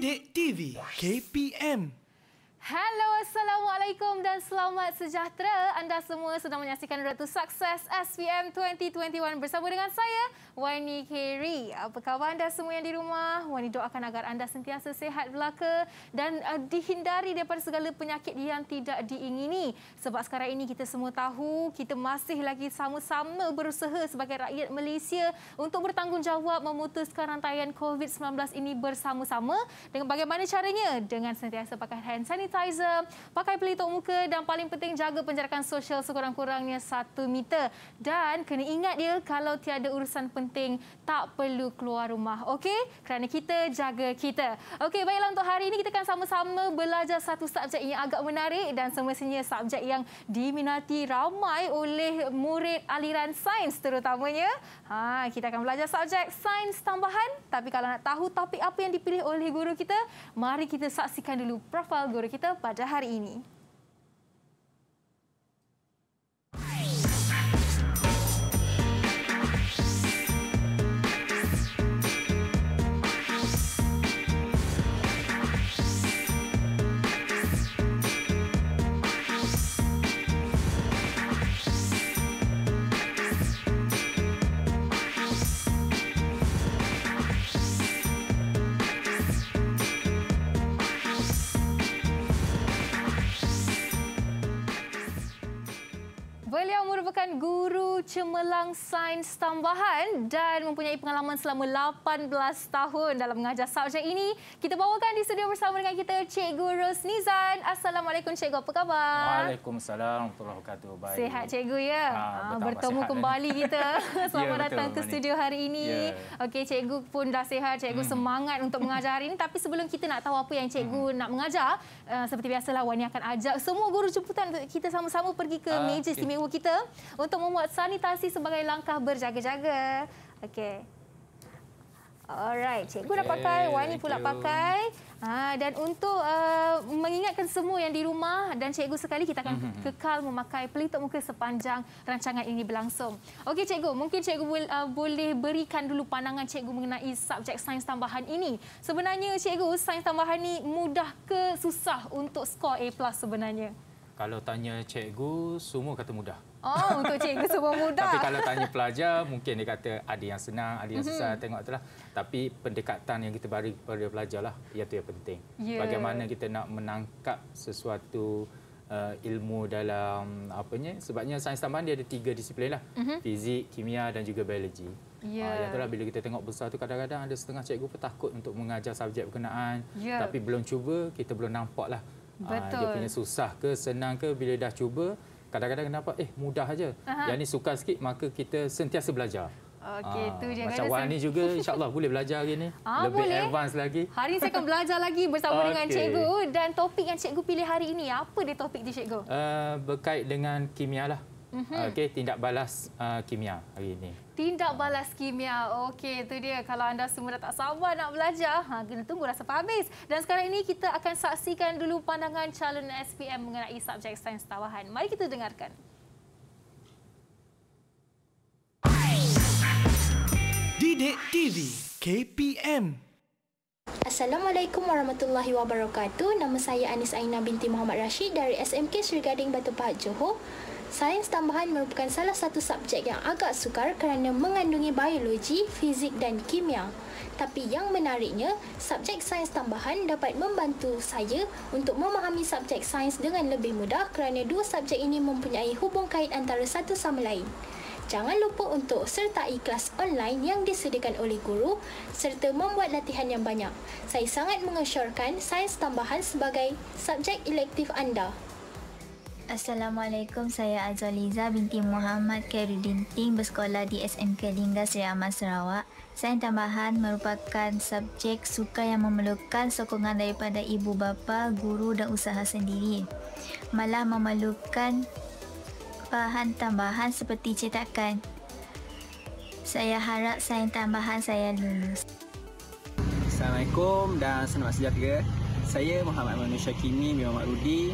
Sidik TV KPM Hello, Assalamualaikum dan selamat sejahtera. Anda semua sedang menyaksikan Road Sukses SPM 2021 bersama dengan saya, Wani Kerry. Apa khabar anda semua yang di rumah? Wani doakan agar anda sentiasa sehat belaka dan uh, dihindari daripada segala penyakit yang tidak diingini. Sebab sekarang ini kita semua tahu kita masih lagi sama-sama berusaha sebagai rakyat Malaysia untuk bertanggungjawab memutuskan rantaian COVID-19 ini bersama-sama. Dengan bagaimana caranya? Dengan sentiasa pakai hand sanitizer sanitizer, pakai pelitup muka dan paling penting jaga penjarakan sosial sekurang-kurangnya satu meter. Dan kena ingat dia kalau tiada urusan penting, tak perlu keluar rumah. Okey? Kerana kita jaga kita. Okey, baiklah untuk hari ini kita akan sama-sama belajar satu subjek yang agak menarik dan semestinya subjek yang diminati ramai oleh murid aliran sains terutamanya. Ha, kita akan belajar subjek sains tambahan. Tapi kalau nak tahu topik apa yang dipilih oleh guru kita, mari kita saksikan dulu profil guru kita kita pada hari ini. Beliau merupakan guru cemerlang sains tambahan dan mempunyai pengalaman selama 18 tahun dalam mengajar subjek ini. Kita bawakan di studio bersama dengan kita Cikgu Rosnizan. Assalamualaikum Cikgu, apa khabar? Waalaikumsalam warahmatullahi Baik. Sehat Cikgu ya? Ha, bertemu eh? kembali ini. kita. Selamat ya, datang betul, ke studio hari ini. Ya. Okey, Cikgu pun dah sehat. Cikgu hmm. semangat untuk mengajar hari ini. Tapi sebelum kita nak tahu apa yang Cikgu hmm. nak mengajar, uh, seperti biasalah Wani akan ajak semua guru jemputan untuk kita sama-sama pergi ke uh, meja okay ibu kita untuk membuat sanitasi sebagai langkah berjaga-jaga. Okey. Alright, cikgu okay. dah pakai, Wani pula you. pakai. Ha, dan untuk uh, mengingatkan semua yang di rumah dan cikgu sekali, kita akan mm-hmm. kekal memakai pelitup muka sepanjang rancangan ini berlangsung. Okey, cikgu. Mungkin cikgu bu- uh, boleh berikan dulu pandangan cikgu mengenai subjek sains tambahan ini. Sebenarnya, cikgu, sains tambahan ini mudah ke susah untuk skor A+, sebenarnya? kalau tanya cikgu semua kata mudah. Oh untuk cikgu semua mudah. Tapi kalau tanya pelajar mungkin dia kata ada yang senang, ada yang susah mm-hmm. tengok itulah. Tapi pendekatan yang kita bagi kepada pelajar lah ia iaitu yang penting. Yeah. Bagaimana kita nak menangkap sesuatu uh, ilmu dalam apanya sebabnya sains tambahan dia ada tiga disiplin lah. Mm-hmm. Fizik, kimia dan juga biologi. Ya. Ah, lah, bila kita tengok besar tu kadang-kadang ada setengah cikgu pun takut untuk mengajar subjek berkenaan ya. tapi belum cuba kita belum nampak lah. Ah, Betul. dia punya susah ke, senang ke bila dah cuba, kadang-kadang kenapa eh mudah aja. Yang ni sukar sikit maka kita sentiasa belajar. Okey, ah, tu je Macam Wan ni juga insyaallah boleh belajar hari ni. Aa, ah, Lebih boleh. advance lagi. Hari ini saya akan belajar lagi bersama okay. dengan cikgu dan topik yang cikgu pilih hari ini apa dia topik dia cikgu? Uh, berkait dengan kimia lah. Uh-huh. Okey, tindak balas uh, kimia hari ini tindak balas kimia. Okey, itu dia. Kalau anda semua dah tak sabar nak belajar, ha, kena tunggu rasa sampai habis. Dan sekarang ini kita akan saksikan dulu pandangan calon SPM mengenai subjek sains tawahan. Mari kita dengarkan. Didik TV KPM Assalamualaikum warahmatullahi wabarakatuh. Nama saya Anis Aina binti Muhammad Rashid dari SMK Sri Gading Batu Pahat, Johor. Sains tambahan merupakan salah satu subjek yang agak sukar kerana mengandungi biologi, fizik dan kimia. Tapi yang menariknya, subjek sains tambahan dapat membantu saya untuk memahami subjek sains dengan lebih mudah kerana dua subjek ini mempunyai hubung kait antara satu sama lain. Jangan lupa untuk sertai kelas online yang disediakan oleh guru serta membuat latihan yang banyak. Saya sangat mengesyorkan sains tambahan sebagai subjek elektif anda. Assalamualaikum, saya Azaliza binti Muhammad Khairuddin Ting bersekolah di SMK Lingga Seri Ahmad Sarawak. Sain tambahan merupakan subjek suka yang memerlukan sokongan daripada ibu bapa, guru dan usaha sendiri. Malah memerlukan bahan tambahan seperti cetakan. Saya harap sain tambahan saya lulus. Assalamualaikum dan selamat sejahtera. Saya Muhammad Manusia Kimi bin Muhammad Rudi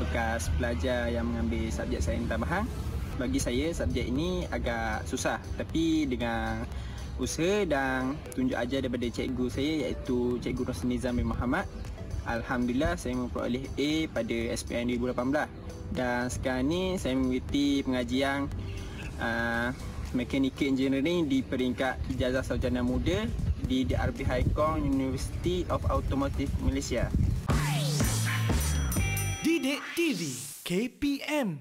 bekas pelajar yang mengambil subjek sains tambahan bagi saya subjek ini agak susah tapi dengan usaha dan tunjuk ajar daripada cikgu saya iaitu cikgu Rosni Nizami Muhammad Alhamdulillah saya memperoleh A pada SPM 2018 dan sekarang ni saya mengikuti pengajian uh, Mechanical Engineering di peringkat Ijazah Sarjana Muda di DRB High Kong University of Automotive Malaysia. Update TV KPM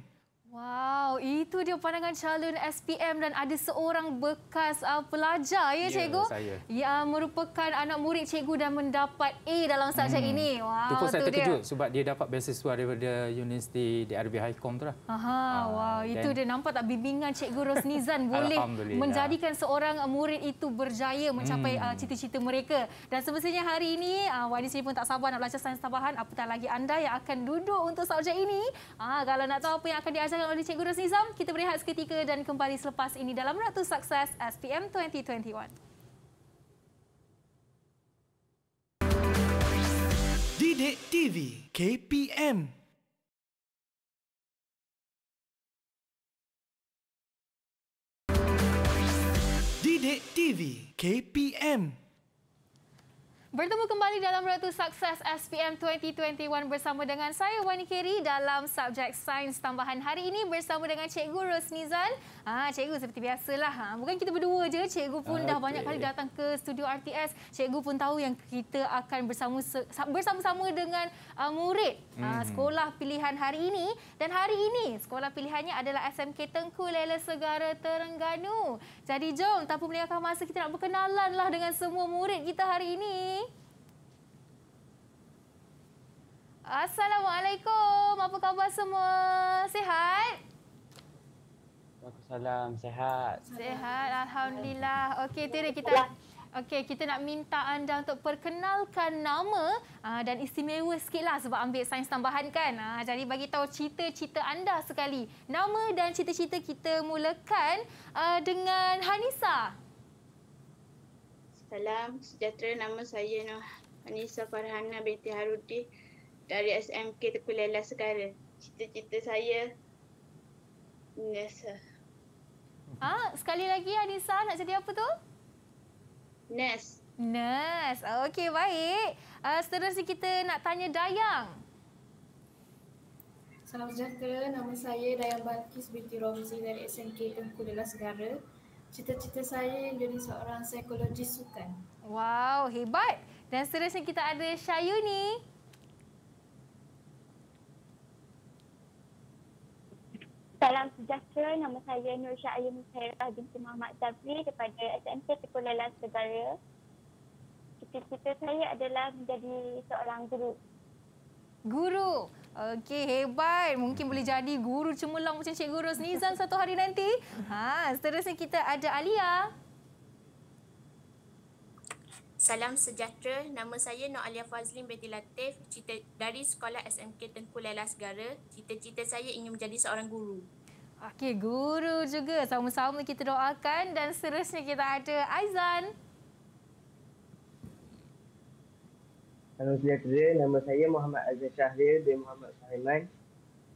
Wow, itu dia pandangan calon SPM dan ada seorang bekas uh, pelajar ya, ya cikgu. saya. Yang merupakan anak murid cikgu dan mendapat A dalam subjek hmm. ini. Wow, itu pun saya terkejut dia. sebab dia dapat beasiswa daripada Universiti DRB Highcom tu lah. Aha, uh, wow, then... itu dia nampak tak bimbingan cikgu Rosnizan boleh menjadikan seorang murid itu berjaya mencapai hmm. Uh, cita-cita hmm. mereka. Dan sebenarnya hari ini uh, Wadi sini pun tak sabar nak belajar sains tambahan apatah lagi anda yang akan duduk untuk subjek ini. Ah, uh, kalau nak tahu apa yang akan diajarkan dipimpin oleh Cikgu Rosnizam. Kita berehat seketika dan kembali selepas ini dalam Ratu Sukses SPM 2021. Didik TV KPM Didik TV KPM Bertemu kembali dalam Ratu Sukses SPM 2021 bersama dengan saya Wani Keri dalam subjek sains tambahan hari ini bersama dengan Cikgu Rosnizan. Ah, ha, Cikgu seperti biasalah. Ha, bukan kita berdua je, Cikgu pun okay. dah banyak kali datang ke studio RTS. Cikgu pun tahu yang kita akan bersama bersama-sama dengan uh, murid ah, hmm uh, sekolah pilihan hari ini dan hari ini sekolah pilihannya adalah SMK Tengku Lela Segara Terengganu. Jadi jom tanpa melengahkan masa kita nak berkenalanlah dengan semua murid kita hari ini. Assalamualaikum. Apa khabar semua? Sihat? Waalaikumsalam. Sihat. Sihat. Alhamdulillah. Okey, Tira kita... Okay, kita nak minta anda untuk perkenalkan nama aa, ah, dan istimewa sikitlah sebab ambil sains tambahan kan. Aa, ah, jadi bagi tahu cerita-cerita anda sekali. Nama dan cerita-cerita kita mulakan aa, ah, dengan Hanisa. Salam sejahtera. Nama saya Hanisa Farhana binti Harudi dari SMK Tepu Lela sekarang. Cita-cita saya nurse. Ha, sekali lagi Anissa nak jadi apa tu? Nurse. Nurse. Okey, baik. Uh, ah, seterusnya kita nak tanya Dayang. Salam sejahtera. Nama saya Dayang Balkis binti Romzi dari SMK Tengku Lela Segara. Cita-cita saya jadi seorang psikologis sukan. Wow, hebat. Dan seterusnya kita ada Syayuni. Syayuni. Salam sejahtera. Nama saya Nur Syahaya Musairah binti Muhammad Zabri daripada SMP Tekulalan Segara. Cita-cita saya adalah menjadi seorang guru. Guru. Okey, hebat. Mungkin boleh jadi guru cemerlang macam Cikgu Rosnizan satu hari nanti. Ha, seterusnya kita ada Alia. Salam sejahtera. Nama saya Nur Alia Fazlin binti Latif cita, dari Sekolah SMK Tengku Lela Segara. Cita-cita saya ingin menjadi seorang guru. Okey, guru juga. Sama-sama kita doakan dan seterusnya kita ada Aizan. Salam sejahtera. Nama saya Muhammad Azhar Syahrir bin Muhammad Sahiman.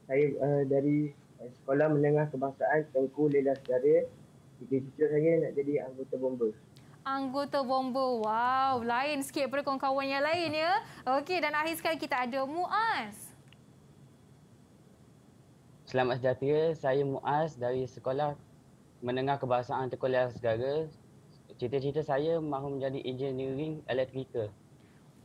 Saya uh, dari eh, Sekolah Menengah Kebangsaan Tengku Lela Segara. Cita-cita saya nak jadi anggota bomba anggota bomba. Wow, lain sikit pada kawan-kawan yang lain ya. Okey, dan akhir sekali kita ada Muaz. Selamat sejahtera. Saya Muaz dari Sekolah Menengah Kebahasaan Tekolah Segara. Cita-cita saya mahu menjadi engineering elektrikal.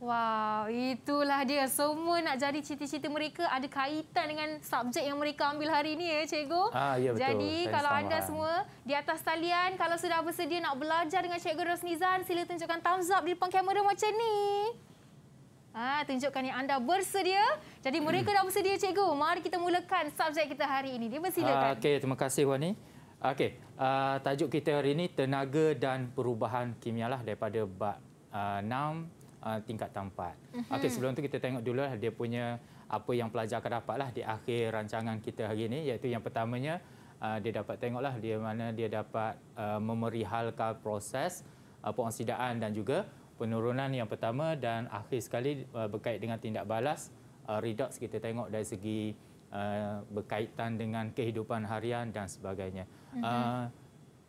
Wow, itulah dia. Semua nak jadi cerita-cerita mereka ada kaitan dengan subjek yang mereka ambil hari ini ya, eh, cikgu. Ah, ya betul. Jadi Saya kalau selamat. anda semua di atas talian kalau sudah bersedia nak belajar dengan cikgu Rosnizan, sila tunjukkan thumbs up di depan kamera macam ni. Ah, tunjukkan yang anda bersedia. Jadi mereka hmm. dah bersedia cikgu. Mari kita mulakan subjek kita hari ini. Dia bersilakan. Ah, Okay, terima kasih Wani. Okay, uh, ah, tajuk kita hari ini tenaga dan perubahan kimia lah daripada bab 6 ah, uh, tingkat tampat. Mm -hmm. Okey, sebelum tu kita tengok dulu lah dia punya apa yang pelajar akan lah di akhir rancangan kita hari ini iaitu yang pertamanya uh, dia dapat tengok lah di mana dia dapat uh, ah, memerihalkan proses uh, pengoksidaan dan juga penurunan yang pertama dan akhir sekali uh, berkait dengan tindak balas uh, redox kita tengok dari segi uh, berkaitan dengan kehidupan harian dan sebagainya. Mm -hmm. uh,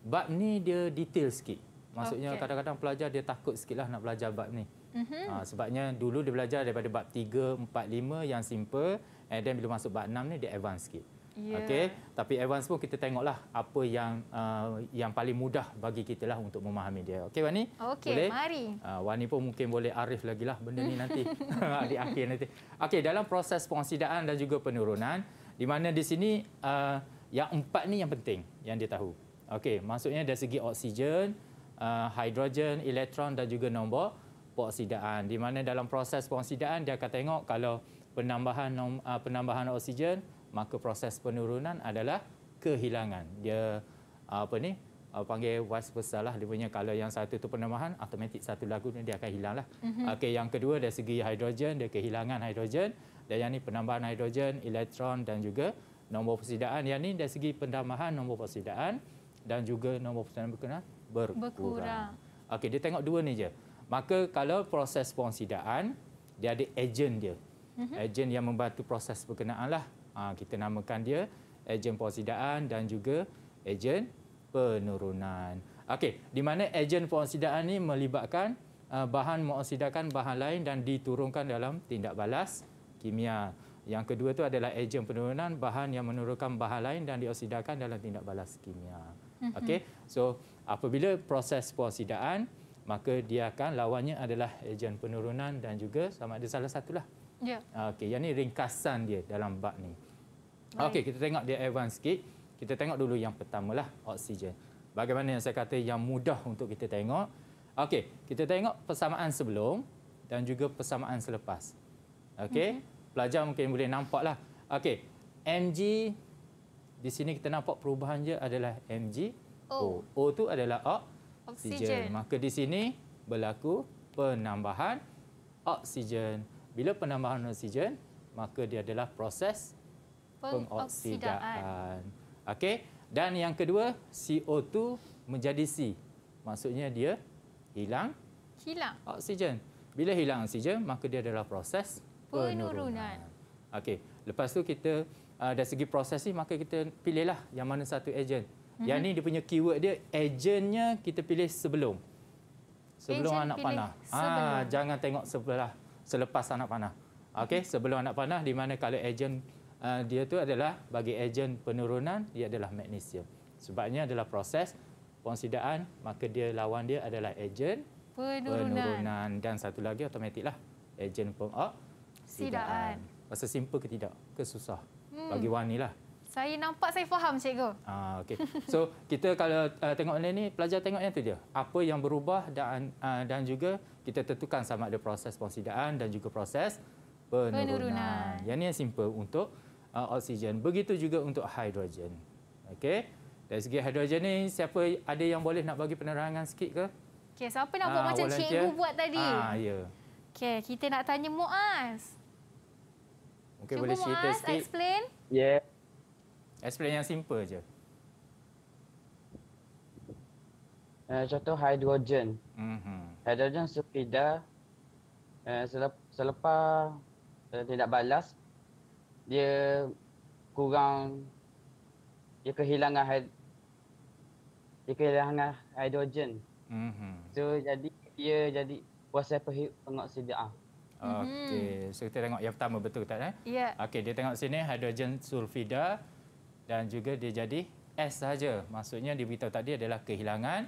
bab ni dia detail sikit. Maksudnya kadang-kadang okay. pelajar dia takut sikitlah nak belajar bab ni. Mm-hmm. Uh, sebabnya dulu dia belajar daripada bab 3, 4, 5 yang simple and then bila masuk bab 6 ni dia advance sikit. Yeah. Okey, tapi advance pun kita tengoklah apa yang uh, yang paling mudah bagi kita lah untuk memahami dia. Okey Wani? Okey, mari. Uh, Wani pun mungkin boleh arif lagi lah benda ni nanti di akhir nanti. Okey, dalam proses pengoksidaan dan juga penurunan, di mana di sini uh, yang empat ni yang penting yang dia tahu. Okey, maksudnya dari segi oksigen, uh, hidrogen, elektron dan juga nombor pengoksidaan di mana dalam proses pengoksidaan dia akan tengok kalau penambahan ah, penambahan oksigen maka proses penurunan adalah kehilangan dia ah, apa ni ah, panggil vice versa lah dia punya kalau yang satu tu penambahan automatik satu lagu ni dia akan hilang lah mm-hmm. okay, yang kedua dari segi hidrogen dia kehilangan hidrogen dan yang ni penambahan hidrogen elektron dan juga nombor persidaan yang ni dari segi penambahan nombor persidaan dan juga nombor persidaan berkenaan berkurang. berkurang. Okey, dia tengok dua ni je. Maka kalau proses pengsidaan, dia ada ejen dia. Ejen mhm. yang membantu proses berkenaan lah. Ha, kita namakan dia ejen pengsidaan dan juga ejen penurunan. Okey, di mana ejen pengsidaan ini melibatkan uh, bahan mengoksidakan bahan lain dan diturunkan dalam tindak balas kimia. Yang kedua tu adalah ejen penurunan bahan yang menurunkan bahan lain dan dioksidakan dalam tindak balas kimia. Mhm. Okey, so apabila proses pengsidaan, maka dia akan lawannya adalah ejen penurunan dan juga sama ada salah satulah. Ya. Ah, okey, yang ni ringkasan dia dalam bab ni. Okey, kita tengok dia advance sikit. Kita tengok dulu yang pertama lah oksigen. Bagaimana yang saya kata yang mudah untuk kita tengok. Okey, kita tengok persamaan sebelum dan juga persamaan selepas. Okey. Mm Pelajar mungkin boleh nampak lah. Okey. Mg di sini kita nampak perubahan je adalah Mg. O. O tu adalah oksigen oksigen. Maka di sini berlaku penambahan oksigen. Bila penambahan oksigen, maka dia adalah proses pengoksidaan. Okey, dan yang kedua CO2 menjadi C. Maksudnya dia hilang hilang oksigen. Bila hilang oksigen, maka dia adalah proses penurunan. Okey, lepas tu kita ah, dari segi proses ni maka kita pilihlah yang mana satu ejen. Mm-hmm. Yang mhm. ni dia punya keyword dia agentnya kita pilih sebelum. Sebelum Agent anak panah. Ah, sebelum. Ah jangan tengok sebelah selepas anak panah. Okey, mm-hmm. sebelum anak panah di mana kalau agent uh, dia tu adalah bagi agent penurunan dia adalah magnesium. Sebabnya adalah proses konsidaan maka dia lawan dia adalah agent penurunan, penurunan. dan satu lagi automatiklah agent pengoksidaan. Oh, Sidaan. Masa simple ke tidak? Ke susah? Hmm. Bagi wanilah. Saya nampak saya faham cikgu. Ah okey. So kita kalau uh, tengok online ni pelajar tengok yang tu dia. Apa yang berubah dan uh, dan juga kita tentukan sama ada proses pengsidaan dan juga proses penurunan. penurunan. Yang ni yang simple untuk uh, oksigen. Begitu juga untuk hidrogen. Okey. Dari segi hidrogen ni siapa ada yang boleh nak bagi penerangan sikit ke? Okey, siapa nak ah, buat macam cikgu buat tadi? Ah ya. Yeah. Okey, kita nak tanya Muaz. Okey boleh cerita sikit. Muaz explain? Yeah. Explain yang simple je. Uh, contoh hidrogen. Mm-hmm. Hidrogen sepeda uh, eh, selepas, selepas uh, tidak balas dia kurang dia kehilangan dia kehilangan hidrogen. Mm-hmm. So jadi dia jadi proses pengoksidaan. Okey, mhm. so kita tengok yang pertama betul tak eh? Ya. Yeah. Okey, dia tengok sini hidrogen sulfida dan juga dia jadi S saja. Maksudnya dia beritahu tadi adalah kehilangan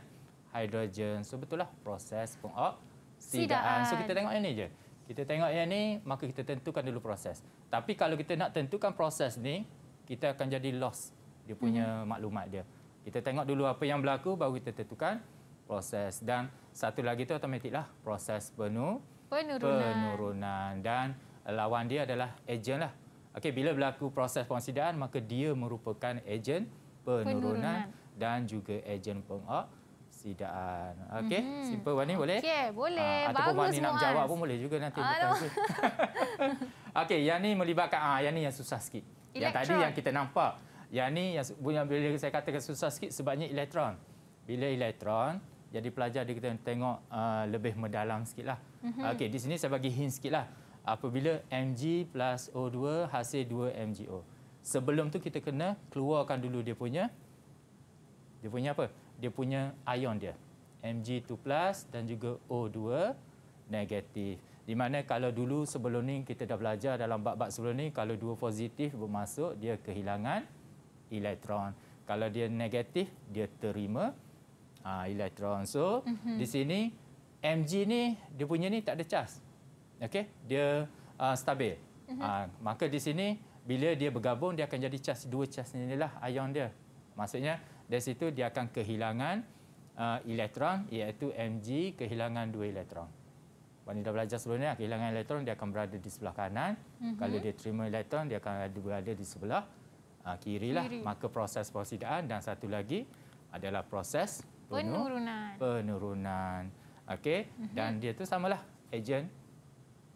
hidrogen. So betullah proses pengoksidaan. So kita tengok yang ni je. Kita tengok yang ni maka kita tentukan dulu proses. Tapi kalau kita nak tentukan proses ni, kita akan jadi loss dia punya hmm. maklumat dia. Kita tengok dulu apa yang berlaku baru kita tentukan proses dan satu lagi tu automatiklah proses penuh penurunan. penurunan dan lawan dia adalah ejen lah. Okey, bila berlaku proses konsidaan, maka dia merupakan ejen penurunan, penurunan. dan juga ejen pengoksidaan. Okey, mm-hmm. simple Wani boleh? Okey, boleh. Aa, Bagus Wani nak jawab pun boleh juga nanti. Okey, yang ni melibatkan, ah, yang ni yang susah sikit. Elektron. Yang tadi yang kita nampak, yang ni yang, yang bila saya katakan susah sikit sebabnya elektron. Bila elektron, jadi pelajar dia kita tengok uh, lebih mendalam sikit lah. Mm-hmm. Okey, di sini saya bagi hint sikit lah apabila Mg plus O2 hasil 2 MgO. Sebelum tu kita kena keluarkan dulu dia punya dia punya apa? Dia punya ion dia. Mg2 plus dan juga O2 negatif. Di mana kalau dulu sebelum ni kita dah belajar dalam bab-bab sebelum ni kalau dua positif bermaksud dia kehilangan elektron. Kalau dia negatif dia terima ha, elektron. So mm-hmm. di sini Mg ni dia punya ni tak ada charge okey dia uh, stabil uh -huh. uh, maka di sini bila dia bergabung dia akan jadi charge dua charge inilah ion dia maksudnya dari situ dia akan kehilangan uh, elektron iaitu mg kehilangan dua elektron Bani dah belajar sebelum ni, kehilangan elektron dia akan berada di sebelah kanan. Mm -hmm. Kalau dia terima elektron, dia akan berada di sebelah uh, kiri lah. Maka proses prosidaan dan satu lagi adalah proses penurunan. penurunan. Okey, mm -hmm. dan dia tu samalah. Agent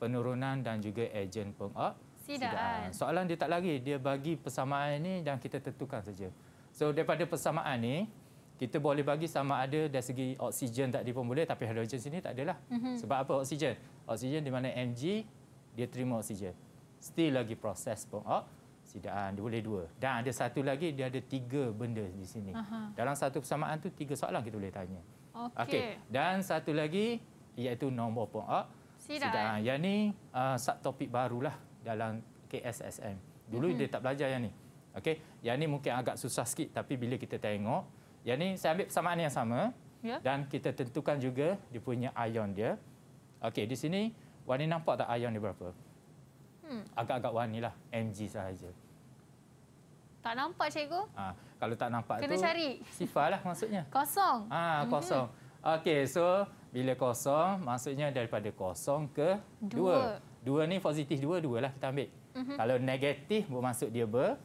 penurunan dan juga ejen pengoksidaan. Oh, soalan dia tak lagi, dia bagi persamaan ini dan kita tentukan saja. So daripada persamaan ini, kita boleh bagi sama ada dari segi oksigen tak pun boleh tapi hidrogen sini tak adalah. Mm -hmm. Sebab apa oksigen? Oksigen di mana Mg dia terima oksigen. Still lagi proses pengoksidaan. Oh, dia boleh dua. Dan ada satu lagi dia ada tiga benda di sini. Aha. Dalam satu persamaan tu tiga soalan kita boleh tanya. Okey. Okay. Dan satu lagi iaitu nombor pengoksidaan. Oh, Sidang. Sidang. Eh. Yang ni uh, subtopik barulah dalam KSSM. Dulu mm-hmm. dia tak belajar yang ni. Okay. Yang ni mungkin agak susah sikit tapi bila kita tengok, yang ni saya ambil persamaan yang sama yeah. dan kita tentukan juga dia punya ion dia. Okay. di sini warna nampak tak ion dia berapa? Hmm. Agak-agak warna lah, Mg sahaja. Tak nampak cikgu? Ha, kalau tak nampak Kena tu, cari. sifar lah maksudnya. kosong. Ah ha, kosong. Mm-hmm. Okey, so bila kosong, maksudnya daripada kosong ke dua. Dua, dua ni positif dua, dua lah kita ambil. Mm -hmm. Kalau negatif, bermaksud dia ber,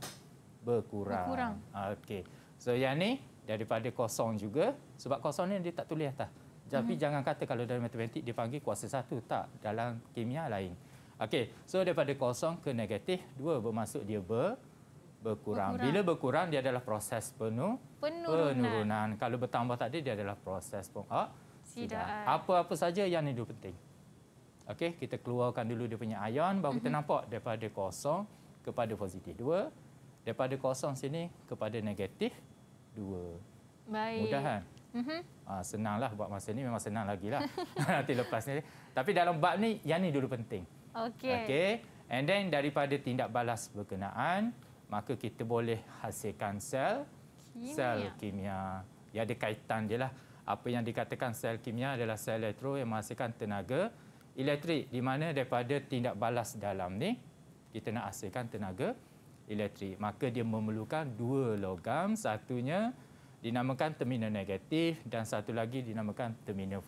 berkurang. berkurang. Okey, so yang ni daripada kosong juga. Sebab kosong ni dia tak tulis atas. Tapi mm -hmm. jangan kata kalau dalam matematik dia panggil kuasa satu. Tak, dalam kimia lain. Okey, so daripada kosong ke negatif, dua bermaksud dia ber, berkurang. Bila berkurang dia adalah proses penuh penurunan. penurunan. Kalau bertambah tadi dia adalah proses pun ah, sidak. Apa-apa saja yang itu penting. Okay, kita keluarkan dulu dia punya ion baru kita mhm. nampak daripada kosong kepada positif dua, daripada kosong sini kepada negatif dua. Baik. Mudah kan? Mm -hmm. Ah, senanglah buat masa ni memang senang lagi lah nanti lepas ni. Tapi dalam bab ni yang ni dulu penting. Okey. Okey. And then daripada tindak balas berkenaan, maka kita boleh hasilkan sel kimia. sel kimia. Ya ada kaitan dia lah. Apa yang dikatakan sel kimia adalah sel elektro yang menghasilkan tenaga elektrik di mana daripada tindak balas dalam ni kita nak hasilkan tenaga elektrik. Maka dia memerlukan dua logam, satunya dinamakan terminal negatif dan satu lagi dinamakan terminal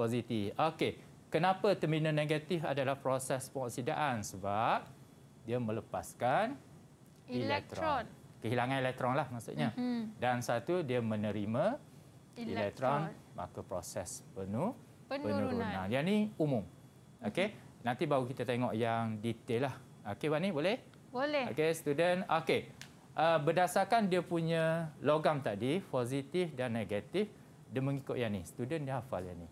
positif. Okey, kenapa terminal negatif adalah proses pengoksidaan? Sebab dia melepaskan elektron. elektron. Kehilangan elektron lah maksudnya. Mm -hmm. Dan satu, dia menerima elektron, elektron maka proses penuh, penurunan. penurunan. Yang ni umum. Okey, mm-hmm. nanti baru kita tengok yang detail lah. Okey, ni boleh? Boleh. Okey, student. Okey, uh, berdasarkan dia punya logam tadi, positif dan negatif, dia mengikut yang ni. Student dia hafal yang ni.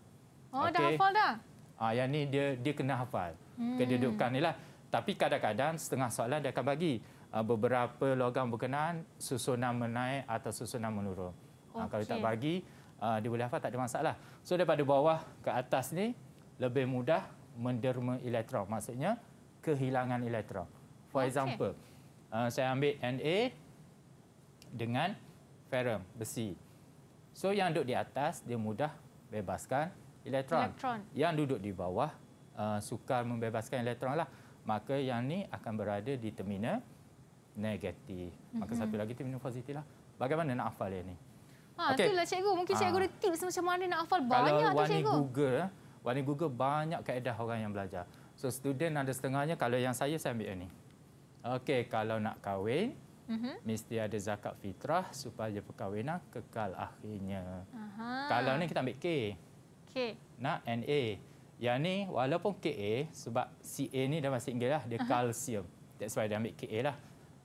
Oh, okay. dah hafal dah? Ah, yang ni dia dia kena hafal. Hmm. Kedudukan ni lah. Tapi kadang-kadang setengah soalan dia akan bagi. Ah, beberapa logam berkenaan susunan menaik atau susunan menurun. Okay. Ah, kalau tak bagi, ah, dia boleh hafal, tak ada masalah. So daripada bawah ke atas ni lebih mudah menderma elektron. Maksudnya kehilangan elektron. For okay. example, saya ambil Na dengan ferum, besi. So yang duduk di atas, dia mudah bebaskan elektron. elektron. Yang duduk di bawah, sukar membebaskan elektron lah. Maka yang ni akan berada di terminal negatif. Maka mm-hmm. satu lagi terminal positif lah. Bagaimana nak hafal yang ni? Ha, ah, okay. Itulah cikgu. Mungkin ah. cikgu ha. ada tips macam mana nak hafal banyak kalau tu cikgu. Kalau Google, eh. Wani Google banyak kaedah orang yang belajar. So student ada setengahnya, kalau yang saya, saya ambil yang ni. Okey, kalau nak kahwin, Mm-hmm. Mesti ada zakat fitrah supaya perkahwinan kekal akhirnya. Aha. Kalau ni kita ambil K. K. Nak NA. Yang ni walaupun KA sebab CA ni dah masih ingat lah. Dia Aha. kalsium. That's why dia ambil KA lah.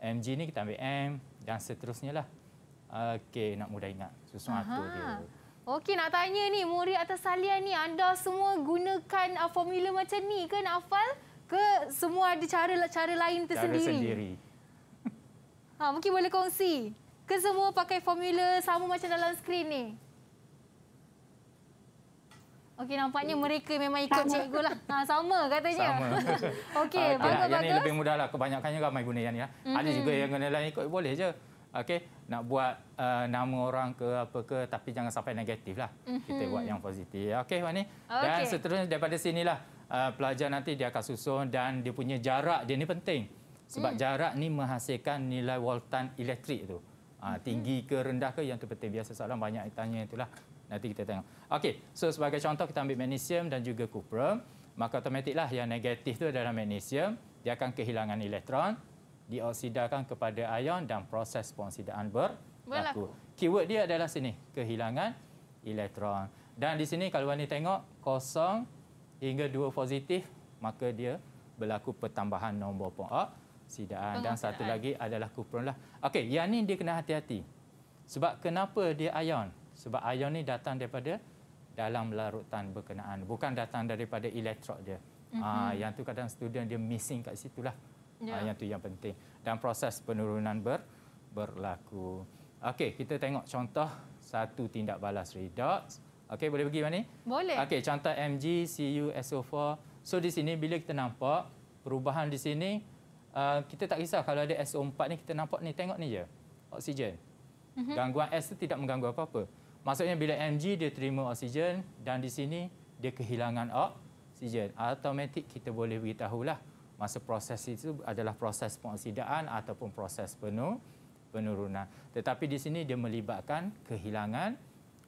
MG ni kita ambil M dan seterusnya lah. Okey, nak mudah ingat. Susun Aha. atur dia. Okey, nak tanya ni, murid atas salian ni, anda semua gunakan uh, formula macam ni ke nak hafal? Ke semua ada cara cara lain tersendiri? Cara sendiri. Ha, mungkin boleh kongsi. Ke semua pakai formula sama macam dalam skrin ni? Okey nampaknya mereka memang ikut sama. cikgu lah. Ha, sama katanya. Sama. Ah, Okey okay, bagus-bagus. Yang ini lebih mudah lah. Kebanyakannya ramai guna yang ini lah. Ya. Mm-hmm. Ada juga yang guna lain ikut boleh je. Okey nak buat uh, nama orang ke apa ke tapi jangan sampai negatif lah. Mm-hmm. Kita buat yang positif. Okey Wani. Okay. Dan seterusnya daripada sinilah uh, eh, pelajar nanti dia akan susun dan dia punya jarak dia ni penting. Sebab mm. jarak ni menghasilkan nilai voltan elektrik tu. Uh, tinggi ke rendah ke yang tu penting. Biasa soalan banyak tanya itulah. Nanti kita tengok. Okey, so sebagai contoh kita ambil magnesium dan juga cuprum. Maka automatiklah yang negatif tu adalah magnesium, dia akan kehilangan elektron, dioksidakan kepada ion dan proses pengoksidaan berlaku. Keyword dia adalah sini, kehilangan elektron. Dan di sini kalau anda tengok, kosong hingga dua positif, maka dia berlaku pertambahan nombor pengoksidaan. Dan satu lagi adalah kuprum lah. Okey, yang ni dia kena hati-hati. Sebab kenapa dia ion? Sebab ion ni datang daripada dalam larutan berkenaan. Bukan datang daripada elektrod dia. Mm-hmm. Ah, Aa, yang tu kadang student dia missing kat situ lah. Yeah. Ya. Yang tu yang penting. Dan proses penurunan ber, berlaku. Okey, kita tengok contoh satu tindak balas redox. Okey, boleh pergi mana Boleh. Okey, contoh Mg, Cu, SO4. So, di sini bila kita nampak perubahan di sini, uh, kita tak kisah kalau ada SO4 ni, kita nampak ni, tengok ni je. Oksigen. Mm-hmm. Gangguan S tu tidak mengganggu apa-apa. Maksudnya bila mg dia terima oksigen dan di sini dia kehilangan oksigen. Automatik kita boleh beritahulah masa proses itu adalah proses pengoksidaan ataupun proses penuh penurunan. Tetapi di sini dia melibatkan kehilangan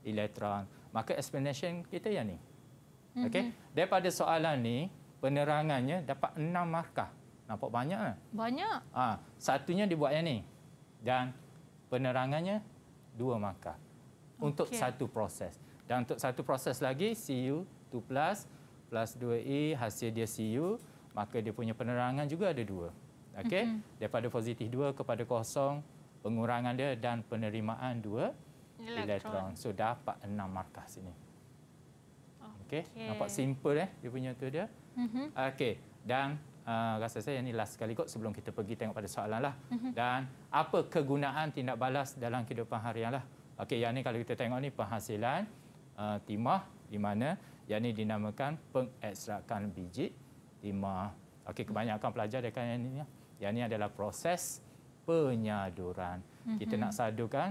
elektron. Maka explanation kita yang ni. Mm-hmm. Okey. Daripada soalan ni penerangannya dapat enam markah. Nampak banyak ah. Banyak. Ah, satunya dibuat yang ni. Dan penerangannya dua markah untuk okay. satu proses. Dan untuk satu proses lagi, Cu2+, plus, plus 2E, hasil dia Cu, maka dia punya penerangan juga ada dua. Okay? Mm -hmm. Daripada positif dua kepada kosong, pengurangan dia dan penerimaan dua elektron. So, dapat enam markah sini. Okay? Okay. Nampak simple eh, dia punya tu dia. Mm -hmm. okay. Dan uh, rasa saya ini last sekali kot sebelum kita pergi tengok pada soalan. Lah. Mm -hmm. Dan apa kegunaan tindak balas dalam kehidupan harian? Lah? Okey, yang ini kalau kita tengok ni penghasilan uh, timah di mana yang ini dinamakan pengekstrakan biji timah. Okey, kebanyakan pelajar dia akan yang ni. Yang ini adalah proses penyaduran. Kita mhm. nak sadukan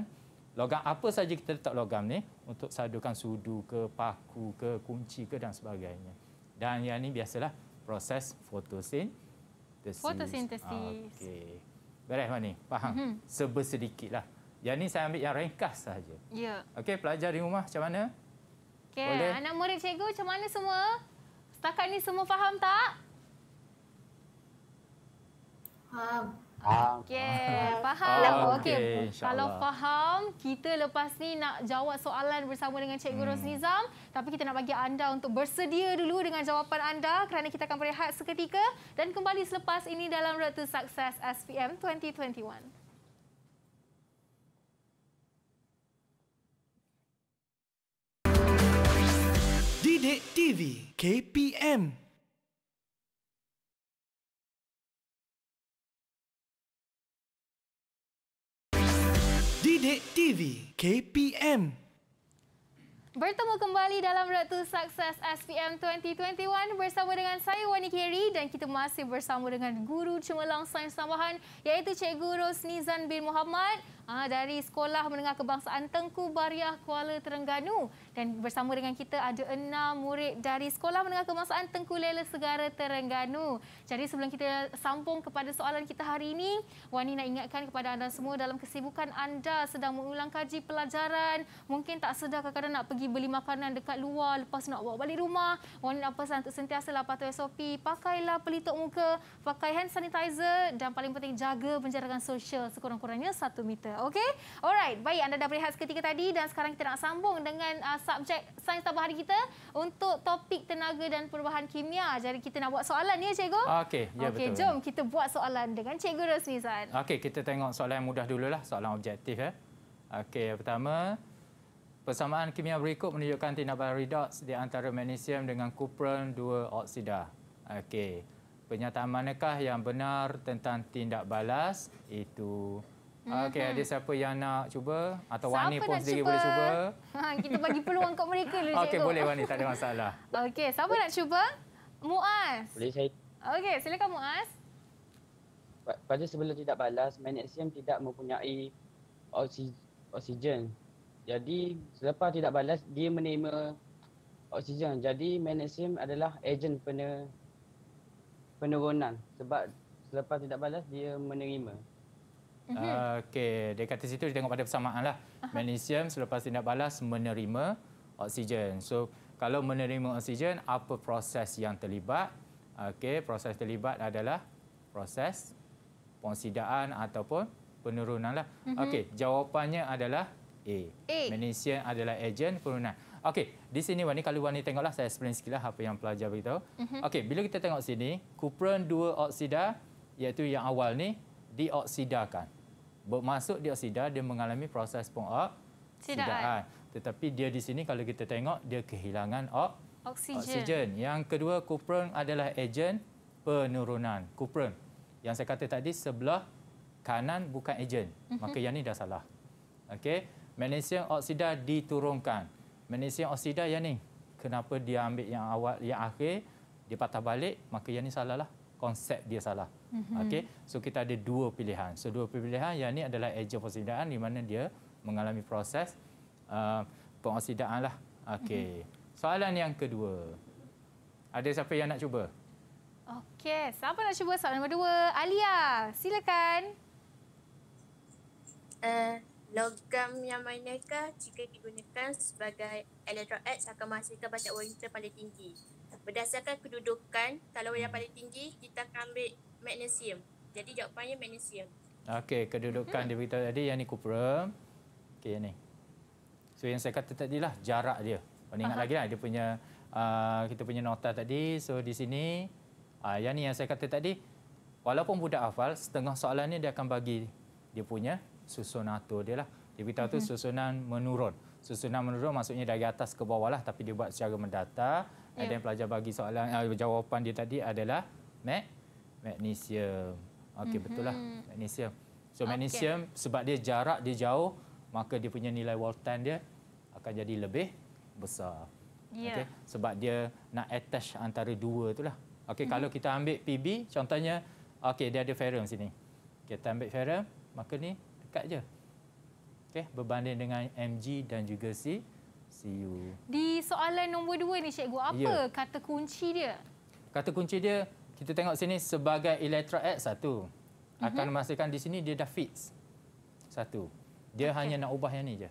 logam apa saja kita letak logam ni untuk sadukan sudu ke paku ke kunci ke dan sebagainya. Dan yang ini biasalah proses fotosintesis. Fotosintesis. Okey. Beres mana ni? Faham? Mm-hmm. Sebesedikitlah. Yang ni saya ambil yang ringkas saja. Ya. Okey, pelajar di rumah macam mana? Okey, anak murid cikgu macam mana semua? Setakat ini semua faham tak? Faham. Ah, okey, ah. faham. Oh, ah, okay. Kalau faham, kita lepas ni nak jawab soalan bersama dengan Cikgu hmm. Rosnizam. Tapi kita nak bagi anda untuk bersedia dulu dengan jawapan anda kerana kita akan berehat seketika dan kembali selepas ini dalam Ratu Sukses SPM 2021. Didik TV KPM Didik TV KPM Bertemu kembali dalam Road to Success SPM 2021 bersama dengan saya Wani Kiri dan kita masih bersama dengan guru cemerlang sains tambahan iaitu Cikgu Rosnizan bin Muhammad. Ah dari Sekolah Menengah Kebangsaan Tengku Bariah Kuala Terengganu dan bersama dengan kita ada enam murid dari Sekolah Menengah Kebangsaan Tengku Lela Segara Terengganu. Jadi sebelum kita sambung kepada soalan kita hari ini, Wani nak ingatkan kepada anda semua dalam kesibukan anda sedang mengulang kaji pelajaran, mungkin tak sedar kadang-kadang nak pergi beli makanan dekat luar lepas nak bawa balik rumah, Wani nak pesan untuk sentiasa patuh SOP, pakailah pelitup muka, pakai hand sanitizer dan paling penting jaga penjarakan sosial sekurang-kurangnya satu meter. Okey? Alright. Baik, anda dah berehat seketika tadi dan sekarang kita nak sambung dengan uh, subjek sains tambah hari kita untuk topik tenaga dan perubahan kimia. Jadi kita nak buat soalan ya, Cikgu? Okey, ya okay, betul. Jom kita buat soalan dengan Cikgu Rosnizan. Okey, kita tengok soalan yang mudah lah soalan objektif. Eh. Okey, yang pertama... Persamaan kimia berikut menunjukkan tindakan redox di antara magnesium dengan kupron dua oksida. Okey. pernyataan manakah yang benar tentang tindak balas? Itu Okey, ada mm-hmm. siapa yang nak cuba? Atau siapa Wani pun sendiri cuba? boleh cuba? Ha, kita bagi peluang kepada mereka dulu, Okey, boleh Wani. Tak ada masalah. Okey, siapa nak cuba? Muaz. Boleh saya? Okey, silakan Muaz. Pada sebelum tidak balas, magnesium tidak mempunyai oksigen. Jadi, selepas tidak balas, dia menerima oksigen. Jadi, magnesium adalah ejen penerbangan. Sebab selepas tidak balas, dia menerima. Uh, Okey, dia situ dia tengok pada persamaan lah. Magnesium selepas tindak balas menerima oksigen. So, kalau menerima oksigen, apa proses yang terlibat? Okey, proses terlibat adalah proses pengoksidaan ataupun penurunan lah. Uh-huh. Okey, jawapannya adalah A. A. Magnesium adalah ejen penurunan. Okey, di sini Wani, kalau Wani tengoklah, saya explain sikit lah apa yang pelajar beritahu. Uh-huh. Okey, bila kita tengok sini, kupron dua oksida, iaitu yang awal ni, dioksidakan bermaksud dioksida dia mengalami proses pengoksidaan. Tetapi dia di sini kalau kita tengok dia kehilangan oksigen. Yang kedua kupron adalah ejen penurunan kupron. Yang saya kata tadi sebelah kanan bukan ejen. Mhm. Maka yang ini dah salah. Okey, magnesium oksida diturunkan. Magnesium oksida yang ni kenapa dia ambil yang awal yang akhir dia patah balik maka yang ni salahlah konsep dia salah. Mm-hmm. Okey. So kita ada dua pilihan. So dua pilihan yang ini adalah ejen persidaan di mana dia mengalami proses uh, pengoksidaan lah. Okey. Mm-hmm. Soalan yang kedua. Ada siapa yang nak cuba? Okey. Siapa nak cuba soalan nombor dua? Alia, silakan. Uh, logam yang manakah jika digunakan sebagai elektroed akan menghasilkan banyak warna paling tinggi? berdasarkan kedudukan kalau yang paling tinggi kita akan ambil magnesium. Jadi jawapannya magnesium. Okey, kedudukan hmm. dia tadi yang ni cuprum. Okey, yang ni. So yang saya kata tadi lah jarak dia. Pening oh, ingat lagi lah dia punya uh, kita punya nota tadi. So di sini uh, yang ni yang saya kata tadi walaupun budak hafal setengah soalan ni dia akan bagi dia punya susunan atur dia lah. Dia beritahu tu hmm. susunan menurun. Susunan menurun maksudnya dari atas ke bawah lah tapi dia buat secara mendata. Ya. Ada yang pelajar bagi soalan uh, jawapan dia tadi adalah mag magnesium. Okey mm-hmm. betul lah magnesium. So magnesium sebab dia jarak dia jauh maka dia punya nilai voltan dia akan jadi lebih besar. Ya. Okey sebab dia nak attach antara dua itulah. Okey mm-hmm. kalau kita ambil Pb contohnya okey dia ada ferrum sini. Kita ambil ferrum maka ni dekat je. Okey berbanding dengan Mg dan juga C See you. Di soalan nombor dua ni, Cikgu, apa ya. kata kunci dia? Kata kunci dia, kita tengok sini sebagai elektro X satu. Akan uh mhm. -huh. memastikan di sini dia dah fix. Satu. Dia okay. hanya nak ubah yang ni je.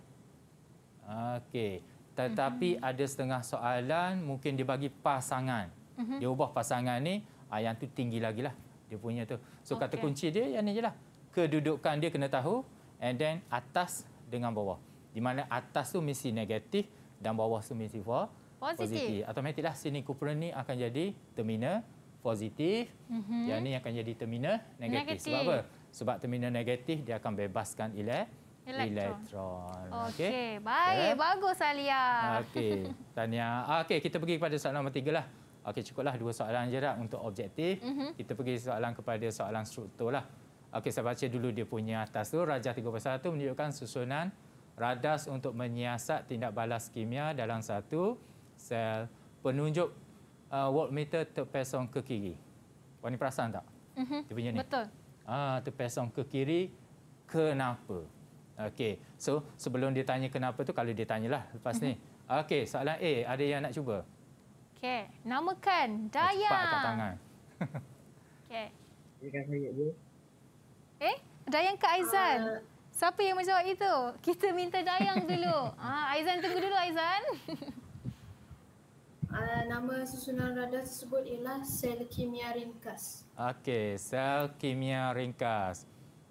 Okey. Tetapi uh mhm. -huh. ada setengah soalan, mungkin dia bagi pasangan. Uh mhm. -huh. Dia ubah pasangan ni, ah, yang tu tinggi lagi lah. Dia punya tu. So okay. kata kunci dia, yang ni je lah. Kedudukan dia kena tahu. And then atas dengan bawah di mana atas tu mesti negatif dan bawah tu mesti positif. positif. Automatik sini Cooperan ni akan jadi terminal positif. Mm-hmm. Yang ni akan jadi terminal negatif. negatif. Sebab apa? Sebab terminal negatif dia akan bebaskan elektron. elektron. Okey, okay. baik. Yeah. Bagus Alia. Okey, tanya. Ah, okey, kita pergi kepada soalan nombor tiga lah. Okey, cukuplah dua soalan je lah untuk objektif. Mm-hmm. Kita pergi soalan kepada soalan struktur lah. Okey, saya baca dulu dia punya atas tu. Raja 31 tu menunjukkan susunan radas untuk menyiasat tindak balas kimia dalam satu sel penunjuk uh, voltmeter terpesong ke kiri. Puan ni perasan tak? Mm-hmm. Dia ni. Betul. Ah, terpesong ke kiri, kenapa? Okey, so sebelum dia tanya kenapa tu, kalau dia tanyalah lepas mm-hmm. ni. Mhm. Okey, soalan A, ada yang nak cuba? Okey, namakan Daya. Cepat kat tangan. Okey. Eh, Dayang ke Aizan? Uh... Siapa yang menjawab itu? Kita minta Dayang dulu. Ah, Aizan tunggu dulu Aizan. Uh, nama susunan radar tersebut ialah sel kimia ringkas. Okey, sel kimia ringkas.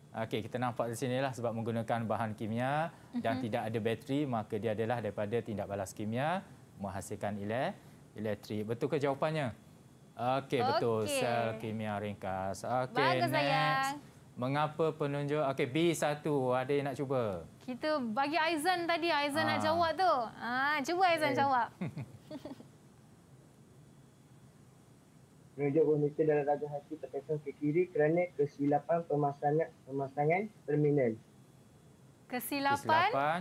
Okey, kita nampak di sinilah sebab menggunakan bahan kimia dan uh mhm. -huh. tidak ada bateri, maka dia adalah daripada tindak balas kimia menghasilkan ele elektrik. Betul ke jawapannya? Okey, okay. betul. Sel kimia ringkas. Okey, next. Sayang. Mengapa penunjuk? Okey, B1. Ada yang nak cuba? Kita bagi Aizan tadi. Aizan ha. nak ah. jawab tu. Ha, cuba Aizan okay. Eh. jawab. Penunjuk pemerintah dalam raja hati terpesong ke kiri kerana kesilapan pemasangan, pemasangan terminal. Kesilapan? kesilapan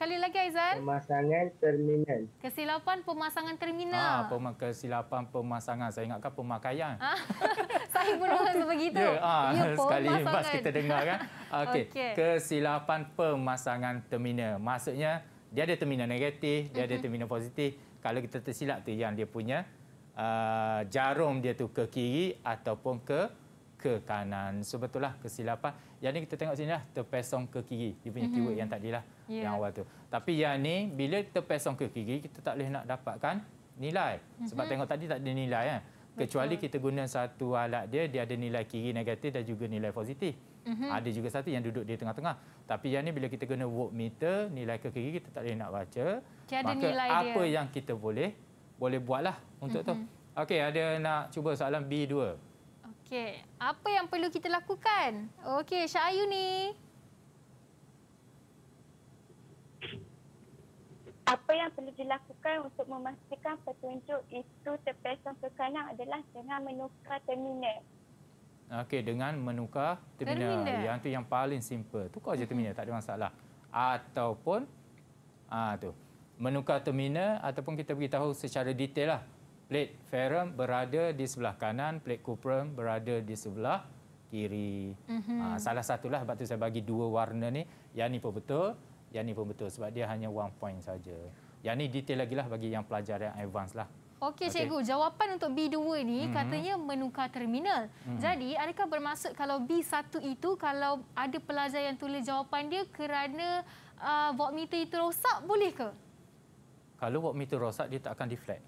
Sekali lagi Aizan. Pemasangan terminal. Kesilapan pemasangan terminal. Ah, pem kesilapan pemasangan. Saya ingatkan pemakaian. Ah, saya pun rasa begitu. Ya, ah, ya sekali lepas kita dengar kan. Okey. Okay. Kesilapan pemasangan terminal. Maksudnya dia ada terminal negatif, dia ada mhm. terminal positif. Kalau kita tersilap tu yang dia punya uh, jarum dia tu ke kiri ataupun ke ke kanan. So betul lah kesilapan. Yang ni kita tengok sini lah terpesong ke kiri. Dia punya keyword mm -hmm. yang tadi lah yeah. yang awal tu. Tapi yang ni bila terpesong ke kiri kita tak boleh nak dapatkan nilai. Sebab mm -hmm. tengok tadi tak ada nilai kan. Kecuali kita guna satu alat dia, dia ada nilai kiri negatif dan juga nilai positif. Mm -hmm. Ada juga satu yang duduk di tengah-tengah. Tapi yang ni bila kita guna voltmeter, nilai ke kiri kita tak boleh nak baca. Tiada Maka nilai apa dia. yang kita boleh, boleh buatlah untuk mm -hmm. tu. Mm-hmm. Okey, ada nak cuba soalan B2. Okey, apa yang perlu kita lakukan? Okey, Sya'yu ni. Apa yang perlu dilakukan untuk memastikan petunjuk itu terpesong ke kanan adalah dengan menukar terminal. Okey, dengan menukar terminal. terminal. Yang tu yang paling simple. Tukar je terminal, tak ada masalah. Ataupun ah tu. Menukar terminal ataupun kita beritahu secara detail lah plate ferrum berada di sebelah kanan, plate cuprum berada di sebelah kiri. Mm-hmm. salah satulah sebab tu saya bagi dua warna ni. Yang ni pun betul, yang ni pun betul sebab dia hanya one point saja. Yang ni detail lagi lah bagi yang pelajar yang advance lah. Okey okay. cikgu, jawapan untuk B2 ni mm-hmm. katanya menukar terminal. Mm-hmm. Jadi adakah bermaksud kalau B1 itu kalau ada pelajar yang tulis jawapan dia kerana uh, ah, voltmeter itu rosak boleh ke? Kalau voltmeter rosak dia tak akan deflect.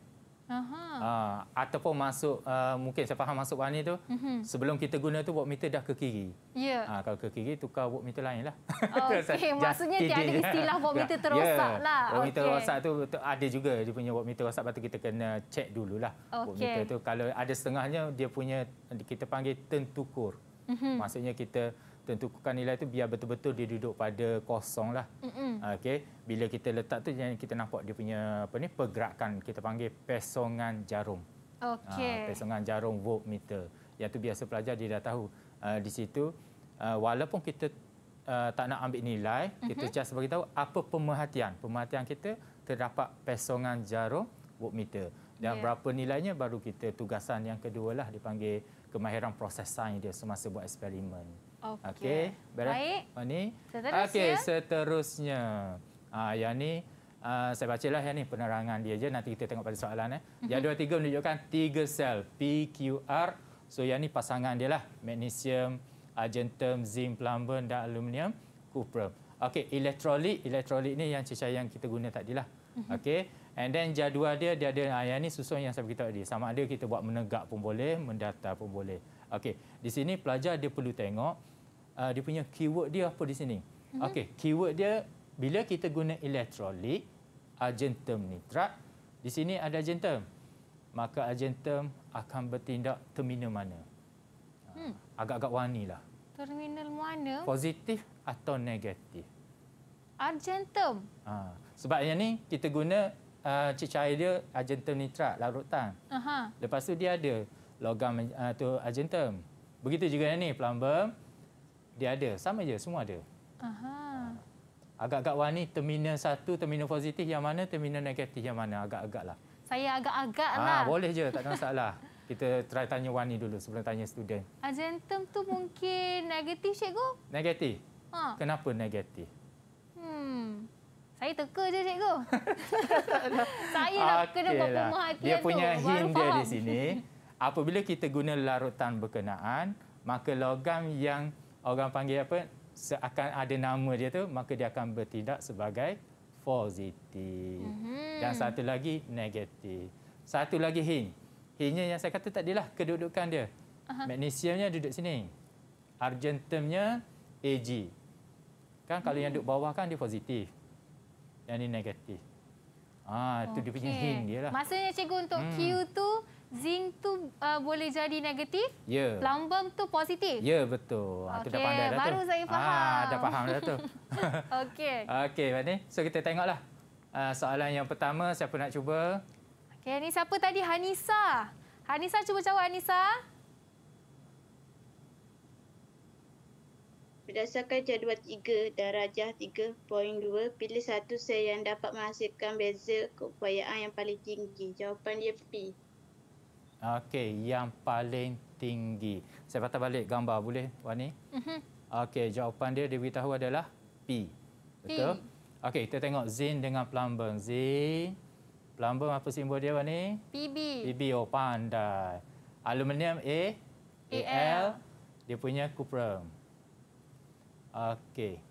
Aha. Uh, ataupun masuk uh, mungkin saya faham masuk warna itu Mm-hmm. Sebelum kita guna tu voltmeter dah ke kiri. Yeah. Ya. Uh, kalau ke kiri tukar voltmeter lainlah. Okey, maksudnya tiada istilah voltmeter ya. terosak yeah. lah. Voltmeter okay. rosak tu ada juga dia punya voltmeter rosak patut kita kena check dululah. Okay. Voltmeter tu kalau ada setengahnya dia punya kita panggil tentukur. Mm-hmm. Maksudnya kita tentukan nilai tu biar betul-betul dia duduk pada kosong lah. Okay. Bila kita letak tu jangan kita nampak dia punya apa ni pergerakan kita panggil pesongan jarum. Okay. Ha, ah, pesongan jarum voltmeter. Ya tu biasa pelajar dia dah tahu uh, di situ. Uh, walaupun kita uh, tak nak ambil nilai, mm-hmm. kita just bagi tahu apa pemerhatian. Pemerhatian kita terdapat pesongan jarum meter Dan yeah. berapa nilainya baru kita tugasan yang kedua lah dipanggil kemahiran proses sains dia semasa buat eksperimen. Okey. Okay. Baik. Oh, ni. Seterusnya. Okey, seterusnya. Ah uh, yang ni uh, saya bacalah yang ni penerangan dia je nanti kita tengok pada soalan eh. Yang 2 mhm. menunjukkan tiga sel PQR. So yang ni pasangan dia lah. Magnesium, argentum, zinc, plumbum dan aluminium, cuprum. Okey, elektrolit, elektrolit ni yang cecair yang kita guna tadi lah. Mhm. Okey. And then jadual dia dia ada ah, yang ni susun yang saya beritahu tadi. Sama ada kita buat menegak pun boleh, mendatar pun boleh. Okey, di sini pelajar dia perlu tengok uh, dia punya keyword dia apa di sini? Mm-hmm. Okey, keyword dia bila kita guna elektrolit, argentum nitrat, di sini ada argentum. Maka argentum akan bertindak terminal mana? Ah, hmm. Agak-agak lah. Terminal mana? Positif atau negatif? Argentum. Ha. Sebab yang ni kita guna uh, cecair dia argentum nitrat larutan. Aha. Lepas tu dia ada logam uh, tu argentum. Begitu juga yang ni plumbum dia ada sama je semua ada Aha. agak-agak warna ni terminal satu terminal positif yang mana terminal negatif yang mana agak-agak lah saya agak-agak ah, lah ha, boleh je tak ada masalah kita try tanya Wani dulu sebelum tanya student. Azentum ah, tu mungkin negatif, cikgu? Negatif? Ha. Kenapa negatif? Hmm. Saya teka je, cikgu. saya okay dah kena lah. buat pemahatian tu. Dia punya tu. hint dia di sini. Apabila kita guna larutan berkenaan, maka logam yang orang panggil apa seakan ada nama dia tu maka dia akan bertindak sebagai positif mm-hmm. dan satu lagi negatif satu lagi hing hingnya yang saya kata tadilah kedudukan dia uh-huh. magnesiumnya duduk sini argentumnya Ag kan kalau mm. yang mhm. duduk bawah kan dia positif yang ini negatif ah okay. tu dia punya hing dia lah maksudnya cikgu untuk hmm. Q tu zinc tu uh, boleh jadi negatif, yeah. plumbum tu positif. Ya, yeah, betul. Okay. Ah, Itu dah pandai dah Baru tu. Baru saya faham. Ah, dah faham dah tu. Okey. Okey, Pak Ni. So, kita tengoklah uh, soalan yang pertama. Siapa nak cuba? Okey, ni siapa tadi? Hanisa. Hanisa, cuba jawab Hanisa. Berdasarkan jadual 3 darajah 3.2, pilih satu saya yang dapat menghasilkan beza keupayaan yang paling tinggi. Jawapan dia P. Okey, yang paling tinggi. Saya patah balik gambar boleh, Wani? Mm -hmm. Okey, jawapan dia dia diberitahu adalah P. Betul? P. Okey, kita tengok Zin dengan plumber. Zin, plumber apa simbol dia, Wani? PB. PB, oh pandai. Aluminium A? L. Dia punya kuprum. Okey.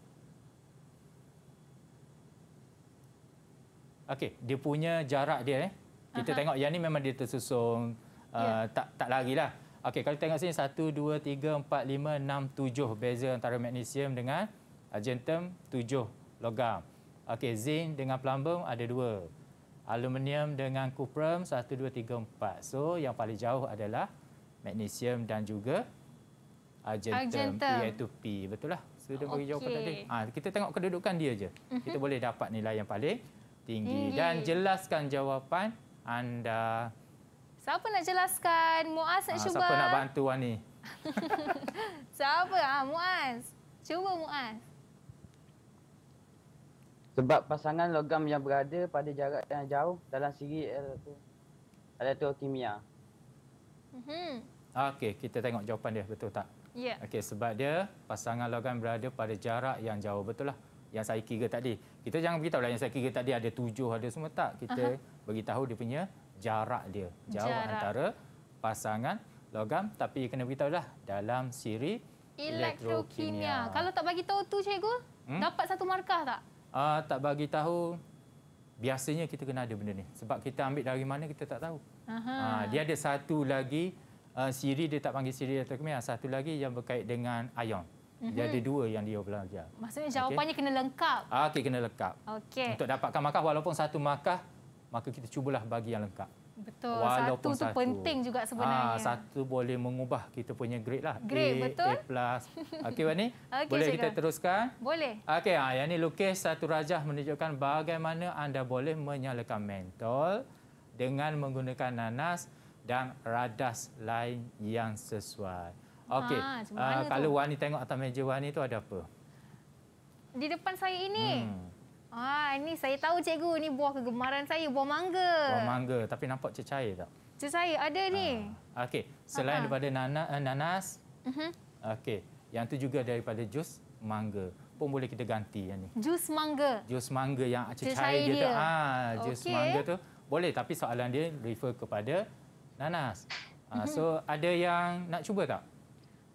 Okey, dia punya jarak dia. Eh. Kita uh -huh. tengok yang ni memang dia tersusun yeah. Ya. tak tak larilah. Okey, kalau tengok sini 1 2 3 4 5 6 7 beza antara magnesium dengan argentum 7 logam. Okey, zinc dengan plumbum ada 2. Aluminium dengan cuprum 1 2 3 4. So yang paling jauh adalah magnesium dan juga argentum iaitu P. Betul lah. Sudah bagi okay. jawapan tadi. Ha, kita tengok kedudukan dia aje. Mm -hmm. Kita boleh dapat nilai yang paling tinggi, tinggi. dan jelaskan jawapan anda. Siapa nak jelaskan? Muaz nak ha, cuba. Siapa nak bantu Wani? siapa? Ha, Muaz. Cuba Muaz. Sebab pasangan logam yang berada pada jarak yang jauh dalam siri elektrokimia. Mm-hmm. Okey, kita tengok jawapan dia betul tak? Ya. Yeah. Okey, sebab dia pasangan logam berada pada jarak yang jauh. Betul lah. Yang saya kira tadi. Kita jangan beritahu lah yang saya kira tadi ada tujuh, ada semua tak. Kita uh-huh. beritahu dia punya jarak dia jauh jarak. antara pasangan logam tapi kena beritahu dah dalam siri elektrokimia. Kalau tak bagi tahu tu cikgu, hmm? dapat satu markah tak? Uh, tak bagi tahu biasanya kita kena ada benda ni sebab kita ambil dari mana kita tak tahu. Uh, dia ada satu lagi uh, siri dia tak panggil siri elektrokimia, satu lagi yang berkait dengan ion. Dia mhm. ada dua yang dia belajar. Maksudnya jawapannya okay. kena lengkap. Okey, kena lengkap. Okey. Untuk dapatkan markah walaupun satu markah maka kita cubalah bagi yang lengkap. Betul. Walaupun satu, tu penting juga sebenarnya. Ah, satu boleh mengubah kita punya grade lah. Grade, A, betul. A+. Okey, Wani. okay, boleh cikgu. kita teruskan? Boleh. Okey, ha, yang ini lukis satu rajah menunjukkan bagaimana anda boleh menyalakan mentol dengan menggunakan nanas dan radas lain yang sesuai. Okey, ha, uh, kalau Wani tengok atas meja Wani tu ada apa? Di depan saya ini... Hmm. Ah, ini saya tahu cikgu, ni buah kegemaran saya, buah mangga. Buah mangga, tapi nampak cecair tak? Cecair ada ni. Ah. Okey, selain Aha. Ah. daripada nana, uh, nanas, uh mhm. -huh. okey, yang tu juga daripada jus mangga. Pun boleh kita ganti yang ni. Jus mangga. Jus mangga yang cecair dia, dia. Ah, jus okay. mangga tu. Boleh, tapi soalan dia refer kepada nanas. uh ah, -huh. Mhm. So, ada yang nak cuba tak?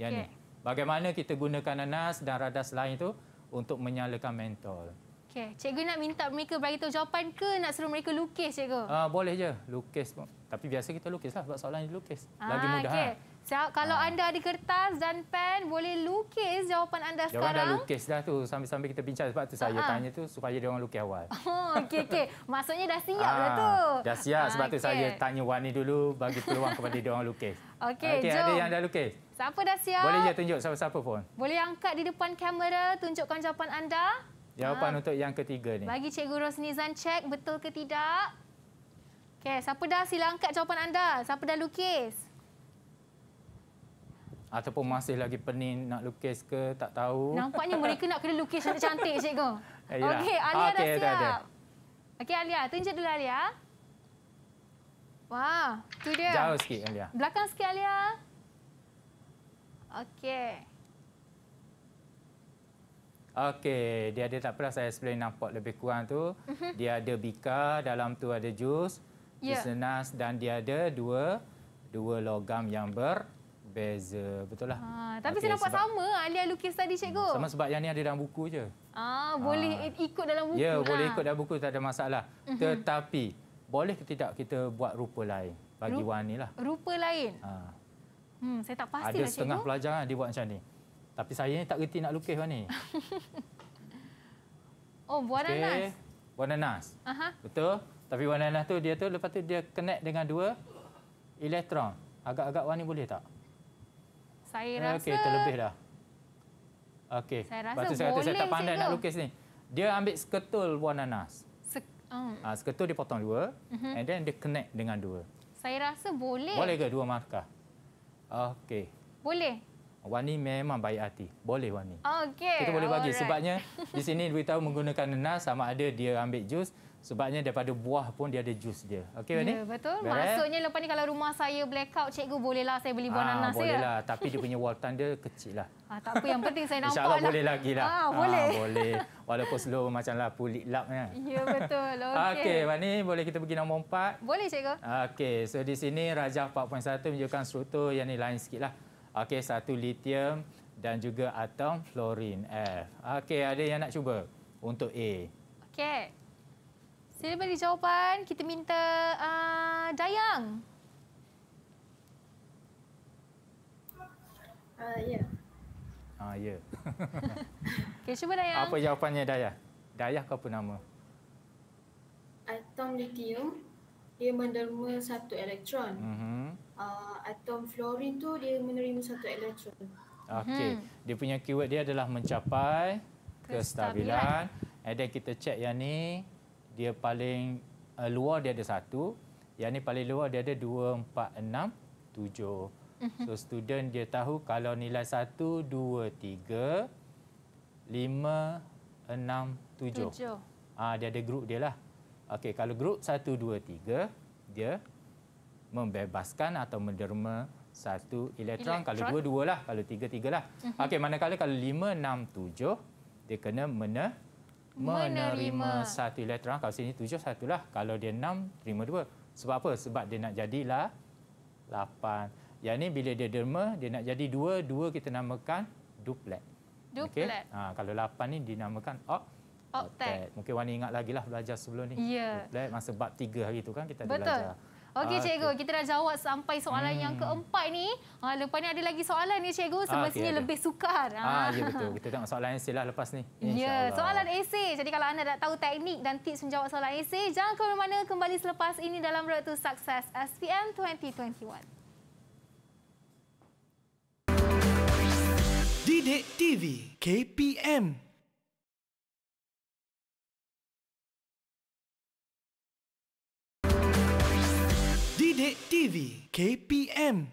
Yang okay. ni. Bagaimana kita gunakan nanas dan radas lain tu untuk menyalakan mentol. Okey, cikgu nak minta mereka bagi tahu jawapan ke nak suruh mereka lukis cikgu? Ah, boleh je, lukis. Tapi biasa kita lukislah sebab soalan dia lukis. Ah, Lagi lah. ah, mudah. Okay. So, kalau anda ada kertas dan pen, boleh lukis jawapan anda dia sekarang. Jawapan dah lukis dah tu sambil-sambil kita bincang. Sebab tu saya ah, ah. tanya tu supaya dia orang lukis awal. Oh, okey, okey. Maksudnya dah siap ah, dah tu. Dah siap sebab ah, tu okay. saya tanya Wani dulu bagi peluang kepada dia orang lukis. Okey, okay, jom. Okey, ada yang dah lukis? Siapa dah siap? Boleh dia tunjuk siapa-siapa pun. Boleh angkat di depan kamera, tunjukkan jawapan anda. Jawapan ha. untuk yang ketiga ni. Bagi Cikgu Rosnizan cek betul ke tidak. Okey, siapa dah sila angkat jawapan anda? Siapa dah lukis? Ataupun masih lagi pening nak lukis ke, tak tahu. Nampaknya mereka nak kena lukis yang cantik Cikgu. Ya. Okey, Alia okay, dah siap. Okey, Alia. Tunjuk dulu, Alia. Wah, tu dia. Jauh sikit, Alia. Belakang sikit, Alia. Okey. Okey, dia ada tak apalah saya explain nampak lebih kurang tu. Mhm. Dia ada bika, dalam tu ada jus, yeah. senas dan dia ada dua dua logam yang ber beza betul lah. Ha, tapi okay, saya nampak sama ah, alia lukis tadi cikgu. Hmm, sama sebab yang ni ada dalam buku je. Ah, boleh ha. ikut dalam buku. Ya, ha. boleh ikut dalam buku tak ada masalah. Uh-huh. Tetapi boleh ke tidak kita buat rupa lain bagi Ru- warna lah. Rupa lain. Ha. Hmm, saya tak pasti lah cikgu. Ada setengah pelajar kan dia buat macam ni. Tapi saya ni tak reti nak lukis kan ni. oh, buah okay. nanas. Buah nanas. Aha. Betul. Tapi buah nanas tu dia tu lepas tu dia connect dengan dua elektron. Agak-agak warna boleh tak? Saya eh, rasa... Okey, terlebih dah. Okey. Saya rasa saya boleh. Saya tak pandai nak lukis ni. Dia ambil seketul buah nanas. Sek um. ha, seketul dia potong dua. Uh-huh. And then dia connect dengan dua. Saya rasa boleh. Boleh ke dua markah? Okey. Boleh. Wani memang baik hati. Boleh Wani. Okey. Kita boleh bagi Alright. sebabnya di sini beritahu menggunakan nas sama ada dia ambil jus sebabnya daripada buah pun dia ada jus dia. Okey Wani? Ya, betul. Beret. Maksudnya lepas ni kalau rumah saya blackout, cikgu bolehlah saya beli buah ha, nanas boleh ya. Bolehlah, tapi dia punya wall dia kecil lah. Ha, tak apa yang penting saya nampak lah. boleh lagi lah. Ha, boleh. Ha, boleh. Walaupun slow macam lah pulit ya. lap kan. Ya betul. Okey okay, Wani, boleh kita pergi nombor empat? Boleh cikgu. Okey, so di sini Rajah 4.1 menunjukkan struktur yang ni lain sikit lah. Okey, satu litium dan juga atom fluorin F. Okey, ada yang nak cuba untuk A. Okey. Sila beri jawapan. Kita minta uh, Dayang. Uh, ah yeah. ya. Ah ya. Yeah. Okey, cuba Dayang. Apa jawapannya Dayang? Dayang ke apa nama? Atom litium dia menderma satu elektron. Uh mhm. -huh uh, atom fluorin tu dia menerima satu elektron. Okey, hmm. dia punya keyword dia adalah mencapai kestabilan. kestabilan. Dan kita cek yang ni dia paling uh, luar dia ada satu, yang ni paling luar dia ada dua, empat, enam, tujuh. Mhm. So student dia tahu kalau nilai satu, dua, tiga, lima, enam, tujuh. Ah dia ada group dia lah. Okey, kalau group satu, dua, tiga, dia membebaskan atau menderma satu elektron. elektron. Kalau dua-dua lah, kalau tiga-tiga lah. Uh mhm. -huh. Okey, manakala kalau lima, enam, tujuh, dia kena mena menerima satu elektron. Kalau sini tujuh, satu lah. Kalau dia enam, terima dua. Sebab apa? Sebab dia nak jadilah lapan. Yang ini bila dia derma, dia nak jadi dua. Dua kita namakan duplet. Duplet. Okay? Ha, kalau lapan ni dinamakan ok. Octet. Mungkin Wani ingat lagi lah belajar sebelum ni. Yeah. Duplet masa bab tiga hari tu kan kita Betul. belajar. Okey, ah, cikgu. Kita dah jawab sampai soalan hmm. yang keempat ni. Ha, lepas ni ada lagi soalan ni, cikgu. Ah, Semestinya okay, lebih sukar. Ha. Ha, ya, betul. Kita tengok soalan esay lah lepas ni. Ya, soalan esay. Jadi kalau anda dah tahu teknik dan tips menjawab soalan esay, jangan ke mana-mana kembali selepas ini dalam Road to Success SPM 2021. Didik TV KPM Sidik TV KPM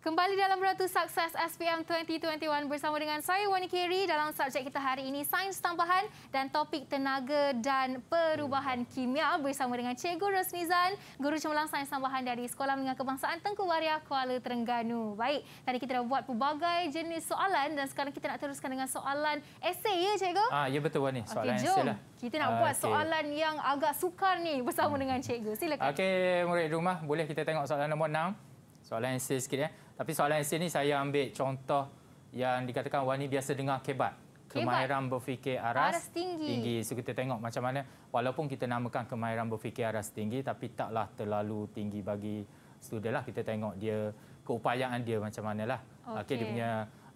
Kembali dalam Ratu Sukses SPM 2021 bersama dengan saya Wani Kiri dalam subjek kita hari ini Sains Tambahan dan topik Tenaga dan Perubahan Kimia bersama dengan Cikgu Rosnizan, Guru Cemerlang Sains Tambahan dari Sekolah Menengah Kebangsaan Tengku Waria Kuala Terengganu. Baik, tadi kita dah buat pelbagai jenis soalan dan sekarang kita nak teruskan dengan soalan esei ya Cikgu? Ah, ya betul Wani, soalan okay, jom. lah. Kita nak buat ah, okay. soalan yang agak sukar ni bersama hmm. dengan Cikgu. Silakan. Okey, murid rumah, boleh kita tengok soalan nombor 6. Soalan esei sikit ya. Tapi soalan esei ni saya ambil contoh yang dikatakan Wani biasa dengar kebat. Kemahiran berfikir aras, aras tinggi. tinggi. So kita tengok macam mana walaupun kita namakan kemahiran berfikir aras tinggi tapi taklah terlalu tinggi bagi student lah. Kita tengok dia keupayaan dia macam manalah. Okey okay, dia punya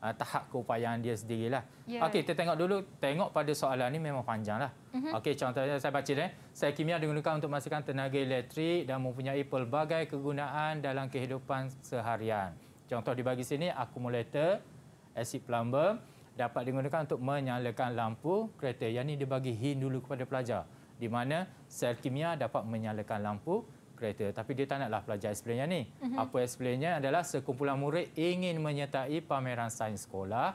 uh, tahap keupayaan dia sendirilah. Yeah. Okey kita tengok dulu tengok pada soalan ini memang panjanglah. Mm-hmm. Okey contohnya saya baca ni. Saya kimia digunakan untuk menghasilkan tenaga elektrik dan mempunyai pelbagai kegunaan dalam kehidupan seharian. Contoh dibagi sini, akumulator asid plumber dapat digunakan untuk menyalakan lampu kereta. Yang ini dibagi hint dulu kepada pelajar. Di mana sel kimia dapat menyalakan lampu kereta. Tapi dia tak naklah pelajar explain yang ini. Uh mhm. -huh. Apa explainnya adalah sekumpulan murid ingin menyertai pameran sains sekolah.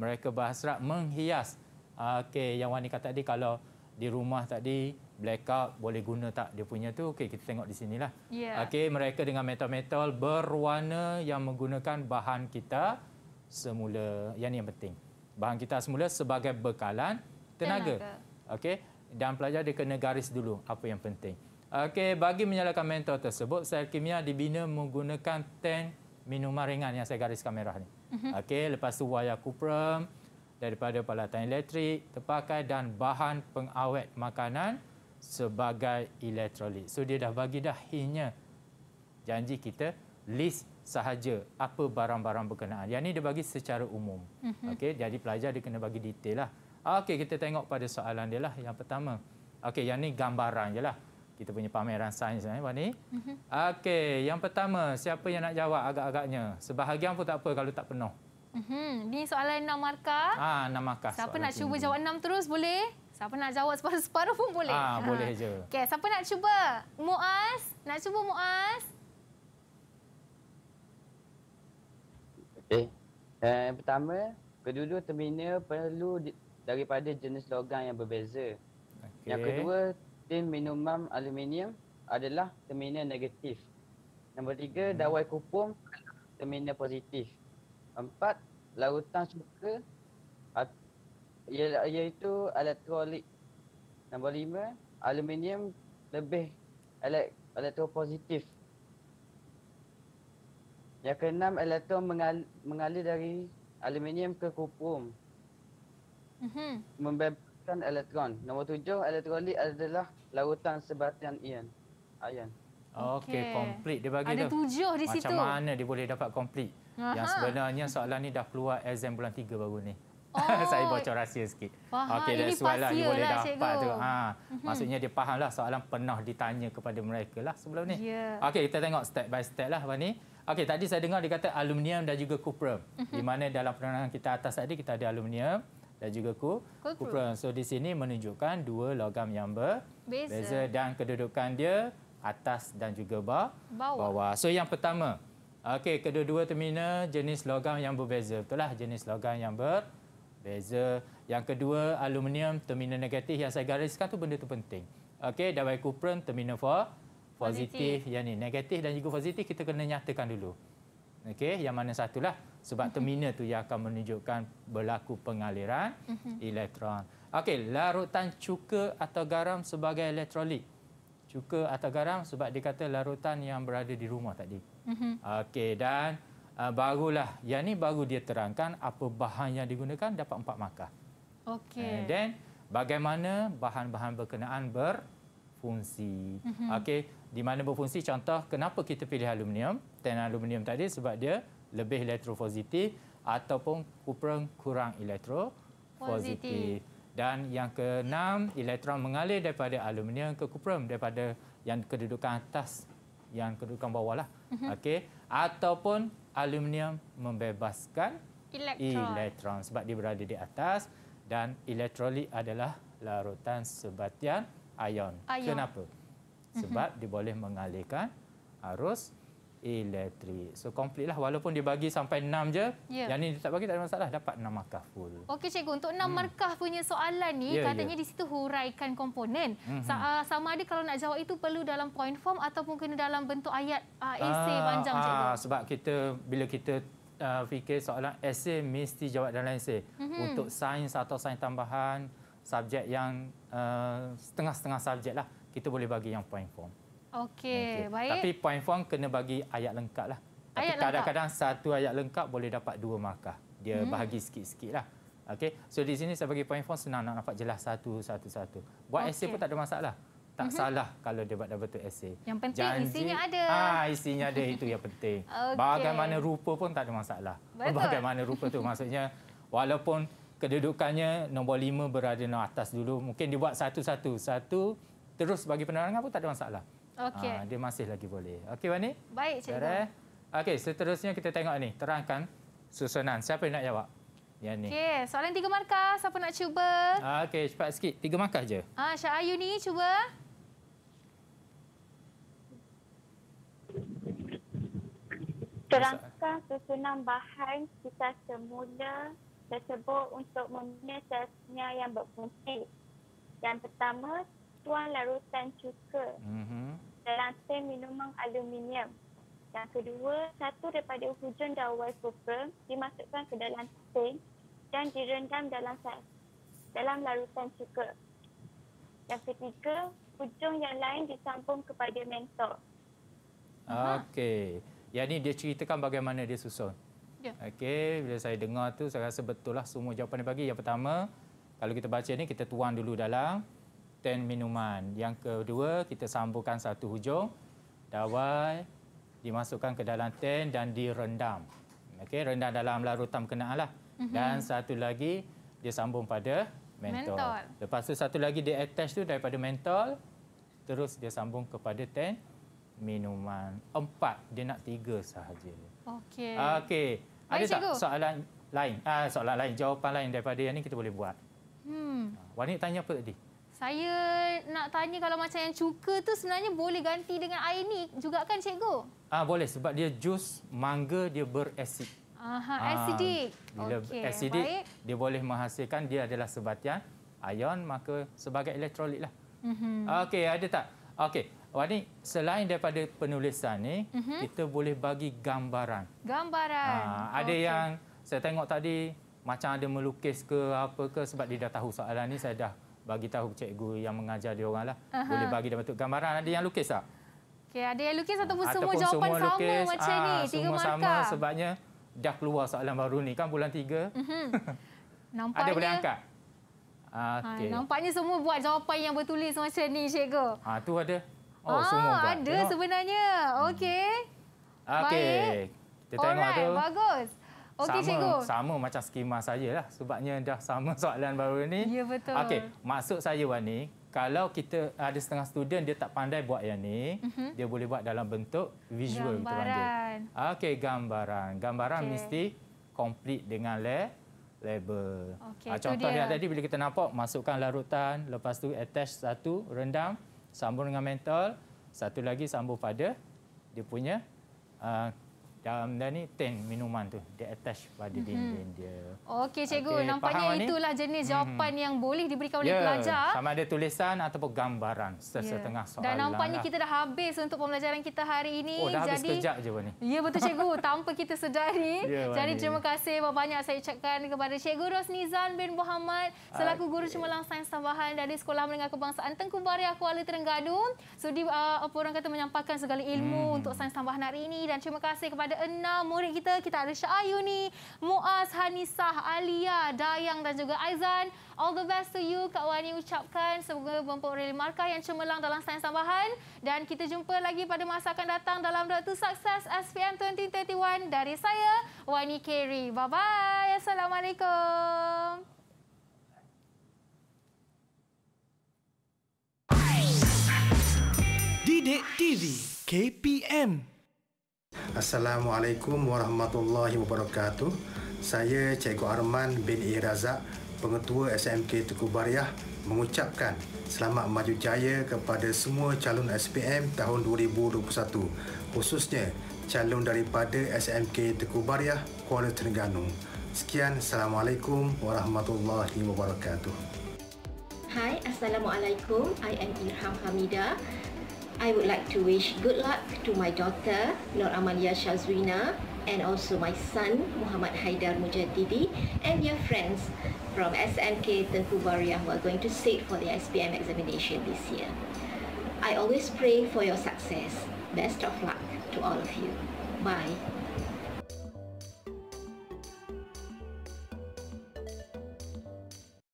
Mereka berhasrat menghias. Ah, okay, yang Wani kata tadi kalau di rumah tadi blackout boleh guna tak dia punya tu okey kita tengok di sinilah yeah. okey mereka dengan metal-metal berwarna yang menggunakan bahan kita semula yang ni yang penting bahan kita semula sebagai bekalan tenaga, tenaga. okey dan pelajar dia kena garis dulu apa yang penting okey bagi menyalakan mentol tersebut sel kimia dibina menggunakan tank minuman ringan yang saya garis kamera ni mhm. okey lepas tu wire kuprum daripada peralatan elektrik terpakai dan bahan pengawet makanan sebagai elektrolit. So dia dah bagi dah hintnya janji kita list sahaja apa barang-barang berkenaan. Yang ni dia bagi secara umum. Mm-hmm. Okey, jadi pelajar dia kena bagi detail lah. Ah, okey, kita tengok pada soalan dia lah yang pertama. Okey, yang ni gambaran je lah. Kita punya pameran sains ni, eh, Wani. Mhm. Okey, yang pertama, siapa yang nak jawab agak-agaknya? Sebahagian pun tak apa kalau tak penuh. -hmm. Ini soalan enam markah. Ha, enam markah. Siapa soalan nak cuba tinggi. jawab enam terus boleh? Siapa nak jawab separuh-separuh pun boleh? Ha, ha. Boleh je. Okay, siapa nak cuba? Muaz? Nak cuba Muaz? Okay. Eh, yang eh, pertama, kedua-dua terminal perlu di, daripada jenis logam yang berbeza. Okay. Yang kedua, tin minimum aluminium adalah terminal negatif. Nombor tiga, hmm. dawai kupung terminal positif. Empat, larutan suka iaitu elektrolit. Nombor lima, aluminium lebih elektropositif. Yang keenam, elektron mengal- mengalir dari aluminium ke kupum Mm-hmm. Membebaskan elektron. Nombor tujuh, elektrolit adalah larutan sebatian ion. ion. Okey, okay. komplit dia bagi Ada tu. Ada tujuh di Macam situ. Macam mana dia boleh dapat komplit? Aha. Yang sebenarnya soalan ni dah keluar exam bulan 3 baru ni. Oh. Saya bocor rahsia sikit. Faham. Okay, that's why lah. You boleh dapat tu. Ha. Mhm. Maksudnya dia faham lah soalan pernah ditanya kepada mereka lah sebelum ni. Yeah. Okay, kita tengok step by step lah Abang ni. Okey, tadi saya dengar dia kata aluminium dan juga kuprum. Mhm. Di mana dalam penerangan kita atas tadi, kita ada aluminium dan juga ku, kuprum. So, di sini menunjukkan dua logam yang berbeza dan kedudukan dia atas dan juga bawah. bawah. So, yang pertama, Okey, kedua-dua termina jenis logam yang berbeza. Itulah jenis logam yang berbeza. Yang kedua, aluminium termina negatif yang saya gariskan tu benda tu penting. Okey, double cupron termina for positif. positif. Yang ni negatif dan juga positif kita kena nyatakan dulu. Okey, yang mana satulah sebab mhm. termina tu yang akan menunjukkan berlaku pengaliran mhm. elektron. Okey, larutan cuka atau garam sebagai elektrolit. Cuka atau garam sebab dia kata larutan yang berada di rumah tadi. Mm-hmm. Okey dan uh, barulah yang ni baru dia terangkan apa bahan yang digunakan dapat empat markah. Okey. And eh, then bagaimana bahan-bahan berkenaan berfungsi. Mm-hmm. Okey, di mana berfungsi contoh kenapa kita pilih aluminium? Ten aluminium tadi sebab dia lebih elektropositif ataupun kuprum kurang elektropositif. Dan yang keenam, elektron mengalir daripada aluminium ke kuprum daripada yang kedudukan atas yang kedudukan bawah lah. Mm-hmm. Okey. Ataupun aluminium membebaskan elektron. elektron sebab dia berada di atas dan elektrolit adalah larutan sebatian ion. ion. Kenapa? Mhm. Sebab mm-hmm. dia boleh mengalirkan arus elektrik. So komplit lah walaupun dia bagi sampai 6 je. Yeah. Yang ni dia tak bagi tak ada masalah dapat 6 markah full. Okey cikgu untuk 6 hmm. markah punya soalan ni yeah, ya. katanya yeah. di situ huraikan komponen. Mm -hmm. hmm. Ah, sama ada kalau nak jawab itu perlu dalam point form ataupun kena dalam bentuk ayat uh, ah, esei ah, panjang cikgu. Uh, sebab kita bila kita uh, fikir soalan esei mesti jawab dalam esei. Mm -hmm. Untuk sains atau sains tambahan subjek yang setengah-setengah uh, subjek lah kita boleh bagi yang point form. Okey, okay. baik. Tapi poin form kena bagi ayat lengkap lah. Ayat Kadang-kadang satu ayat lengkap boleh dapat dua markah. Dia hmm. bahagi sikit-sikit lah. Okey, so di sini saya bagi poin form senang nak dapat jelas satu, satu, satu. Buat okay. essay pun tak ada masalah. Tak mm -hmm. salah kalau dia buat double to Yang penting Janji, isinya ada. Ah, isinya ada itu yang penting. Okay. Bagaimana rupa pun tak ada masalah. Betul. Bagaimana rupa tu maksudnya walaupun kedudukannya nombor lima berada di atas dulu, mungkin dibuat satu-satu, satu terus bagi penerangan pun tak ada masalah. Okay. Ha, ah, dia masih lagi boleh. Okey, Wani? Baik, Cikgu. Dara. Eh? Okey, seterusnya kita tengok ni. Terangkan susunan. Siapa yang nak jawab? Yang ni. Okey, soalan tiga markah. Siapa nak cuba? Ha, Okey, cepat sikit. Tiga markah je. Ha, Syah Ayu ni, cuba. Terangkan susunan bahan kita semula tersebut untuk membina senyap yang berfungsi. Yang pertama, tuang larutan cuka mm-hmm. dalam teh minuman aluminium. Yang kedua, satu daripada hujung dawai kopral dimasukkan ke dalam teh dan direndam dalam dalam larutan cuka. Yang ketiga, hujung yang lain disambung kepada mentol. Okey. Yang ni dia ceritakan bagaimana dia susun. Ya. Okey, bila saya dengar tu saya rasa betul lah semua jawapan dia bagi. Yang pertama, kalau kita baca ni kita tuang dulu dalam ten minuman. Yang kedua, kita sambungkan satu hujung. Dawai dimasukkan ke dalam ten dan direndam. Okey, rendam dalam larutan berkenaan. Lah. Mm-hmm. Dan satu lagi, dia sambung pada mentol. mentol. Lepas tu satu lagi dia attach tu daripada mentol. Terus dia sambung kepada ten minuman. Empat, dia nak tiga sahaja. Okey. Okey. Ada tak soalan lain? Ah, soalan lain, jawapan lain daripada yang ni kita boleh buat. Hmm. Ah, Wanita tanya apa tadi? Saya nak tanya kalau macam yang cuka tu sebenarnya boleh ganti dengan air ni juga kan cikgu? Ah boleh sebab dia jus mangga dia berasid. Aha, ah, acidic. Bila okay, acidic, baik. dia boleh menghasilkan dia adalah sebatian ion maka sebagai elektrolit lah. Mm Okey, ada tak? Okey, Wani, selain daripada penulisan ni, mm -hmm. kita boleh bagi gambaran. Gambaran. Aa, ah, ada okay. yang saya tengok tadi macam ada melukis ke apa ke sebab dia dah tahu soalan ni saya dah bagi tahu cikgu yang mengajar dia oranglah. Boleh bagi dia bentuk gambaran ada yang lukis tak? Okey, ada yang lukis atau ah, semua jawapan semua sama macam aa, ni? Ah, tiga semua sama sebabnya dah keluar soalan baru ni kan bulan 3. Mhm. Nampaknya Ada boleh angkat? Ah, okay. Ha, nampaknya semua buat jawapan yang bertulis macam ni cikgu. Ah tu ada. Oh ha, semua. Ada buat. sebenarnya. Okey. Hmm. Okey. Kita tengok Alright, tu. bagus. Okay, sama sama macam skema saya lah sebabnya dah sama soalan baru ni. Ya betul. Okey, maksud saya Wan ni, kalau kita ada setengah student dia tak pandai buat yang ni, uh mhm. -huh. dia boleh buat dalam bentuk visual gambaran. betul Okey, gambaran. Gambaran okay. mesti complete dengan le label. Okay, ah, Contohnya tadi bila kita nampak masukkan larutan, lepas tu attach satu rendam, sambung dengan mentol, satu lagi sambung pada dia punya uh, dalam dia ni tank minuman tu dia attach pada mm -hmm. dinding dia. Okey cikgu okay, nampaknya itulah ni? jenis mhm. jawapan mm -hmm. yang boleh diberikan oleh yeah, pelajar. Sama ada tulisan ataupun gambaran ya. sesetengah yeah. soalan. Dan nampaknya lah. kita dah habis untuk pembelajaran kita hari ini. Oh dah jadi, habis kejap je ni. Ya betul cikgu tanpa kita sedari. Yeah, jadi wani. terima kasih banyak saya ucapkan kepada cikgu Rosnizan bin Muhammad selaku okay. Ah, guru cemerlang sains tambahan dari Sekolah Menengah Kebangsaan Tengku Baria Kuala Terengganu. Sudi so, uh, apa orang kata menyampaikan segala ilmu mm. untuk sains tambahan hari ini dan terima kasih kepada ada enam murid kita. Kita ada Syahayu ni, Muaz, Hanisah, Alia, Dayang dan juga Aizan. All the best to you Kak Wani ucapkan. Semoga bempuk Reli Markah yang cemerlang dalam sains tambahan. Dan kita jumpa lagi pada masa akan datang dalam Dr. Sukses SPM 2021 dari saya, Wani Keri. Bye-bye. Assalamualaikum. Didik TV KPM Assalamualaikum warahmatullahi wabarakatuh. Saya Cikgu Arman bin E. Pengetua SMK Tuku Bariah mengucapkan selamat maju jaya kepada semua calon SPM tahun 2021 khususnya calon daripada SMK Tuku Bariah Kuala Terengganu. Sekian, Assalamualaikum warahmatullahi wabarakatuh. Hai, Assalamualaikum. I am Irham Hamida. I would like to wish good luck to my daughter Nur Amalia Shazwina and also my son Muhammad Haidar Mujadidi and your friends from SMK Tengku Baria who are going to sit for the SPM examination this year. I always pray for your success. Best of luck to all of you. Bye.